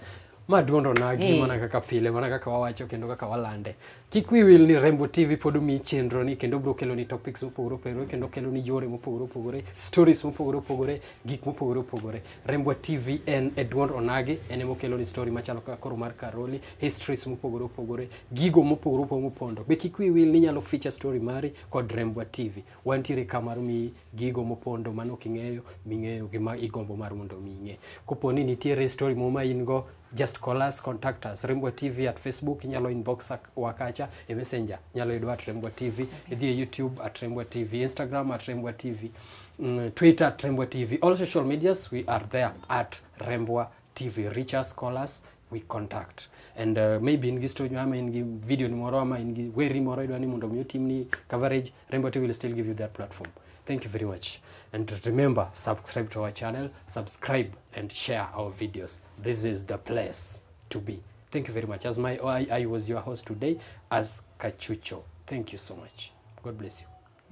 madwondo nagi hey. mana kaka pile mana kaka wawacho kendo kaka walande kik wiwil ni rembo tv pod omii chenro ni kendo bro keloni topics mopogore opogore kendo keloni yore mopogore opogore stories mopogore opogore gik mopogore opogore rembwa tv en e dwond onagi en emokeloni story machalo kaka koro mar karoli histories mopogore opogore gigo mopogore opogore mopondo be kik wiwil ni nyalo feature story mari kod rembwa tv wantiere ka mar mii gigo mopondo mano king'eyo ming'eyo gima igombo mar mondo ming'e kopo ni nitiere story moro ma in go just call us contact us Rembwe TV at Facebook inyalo inbox wakacha kacha e messenger inyalo yudwa at Rembwe TV idhi e YouTube at Rembwe TV Instagram at Rembwe TV mm, Twitter at Rembwe TV all social medias we are there at Rembwe TV reach us call us we contact and uh, maybe in this story ama in gi video ni moro ama in gi weri moro idwa ni mondo mi team ni coverage Rembwe TV will still give you that platform thank you very much and remember subscribe to our channel subscribe and share our videos this is the place to be. Thank you very much. As my I, I was your host today, as Kachucho. Thank you so much. God bless you.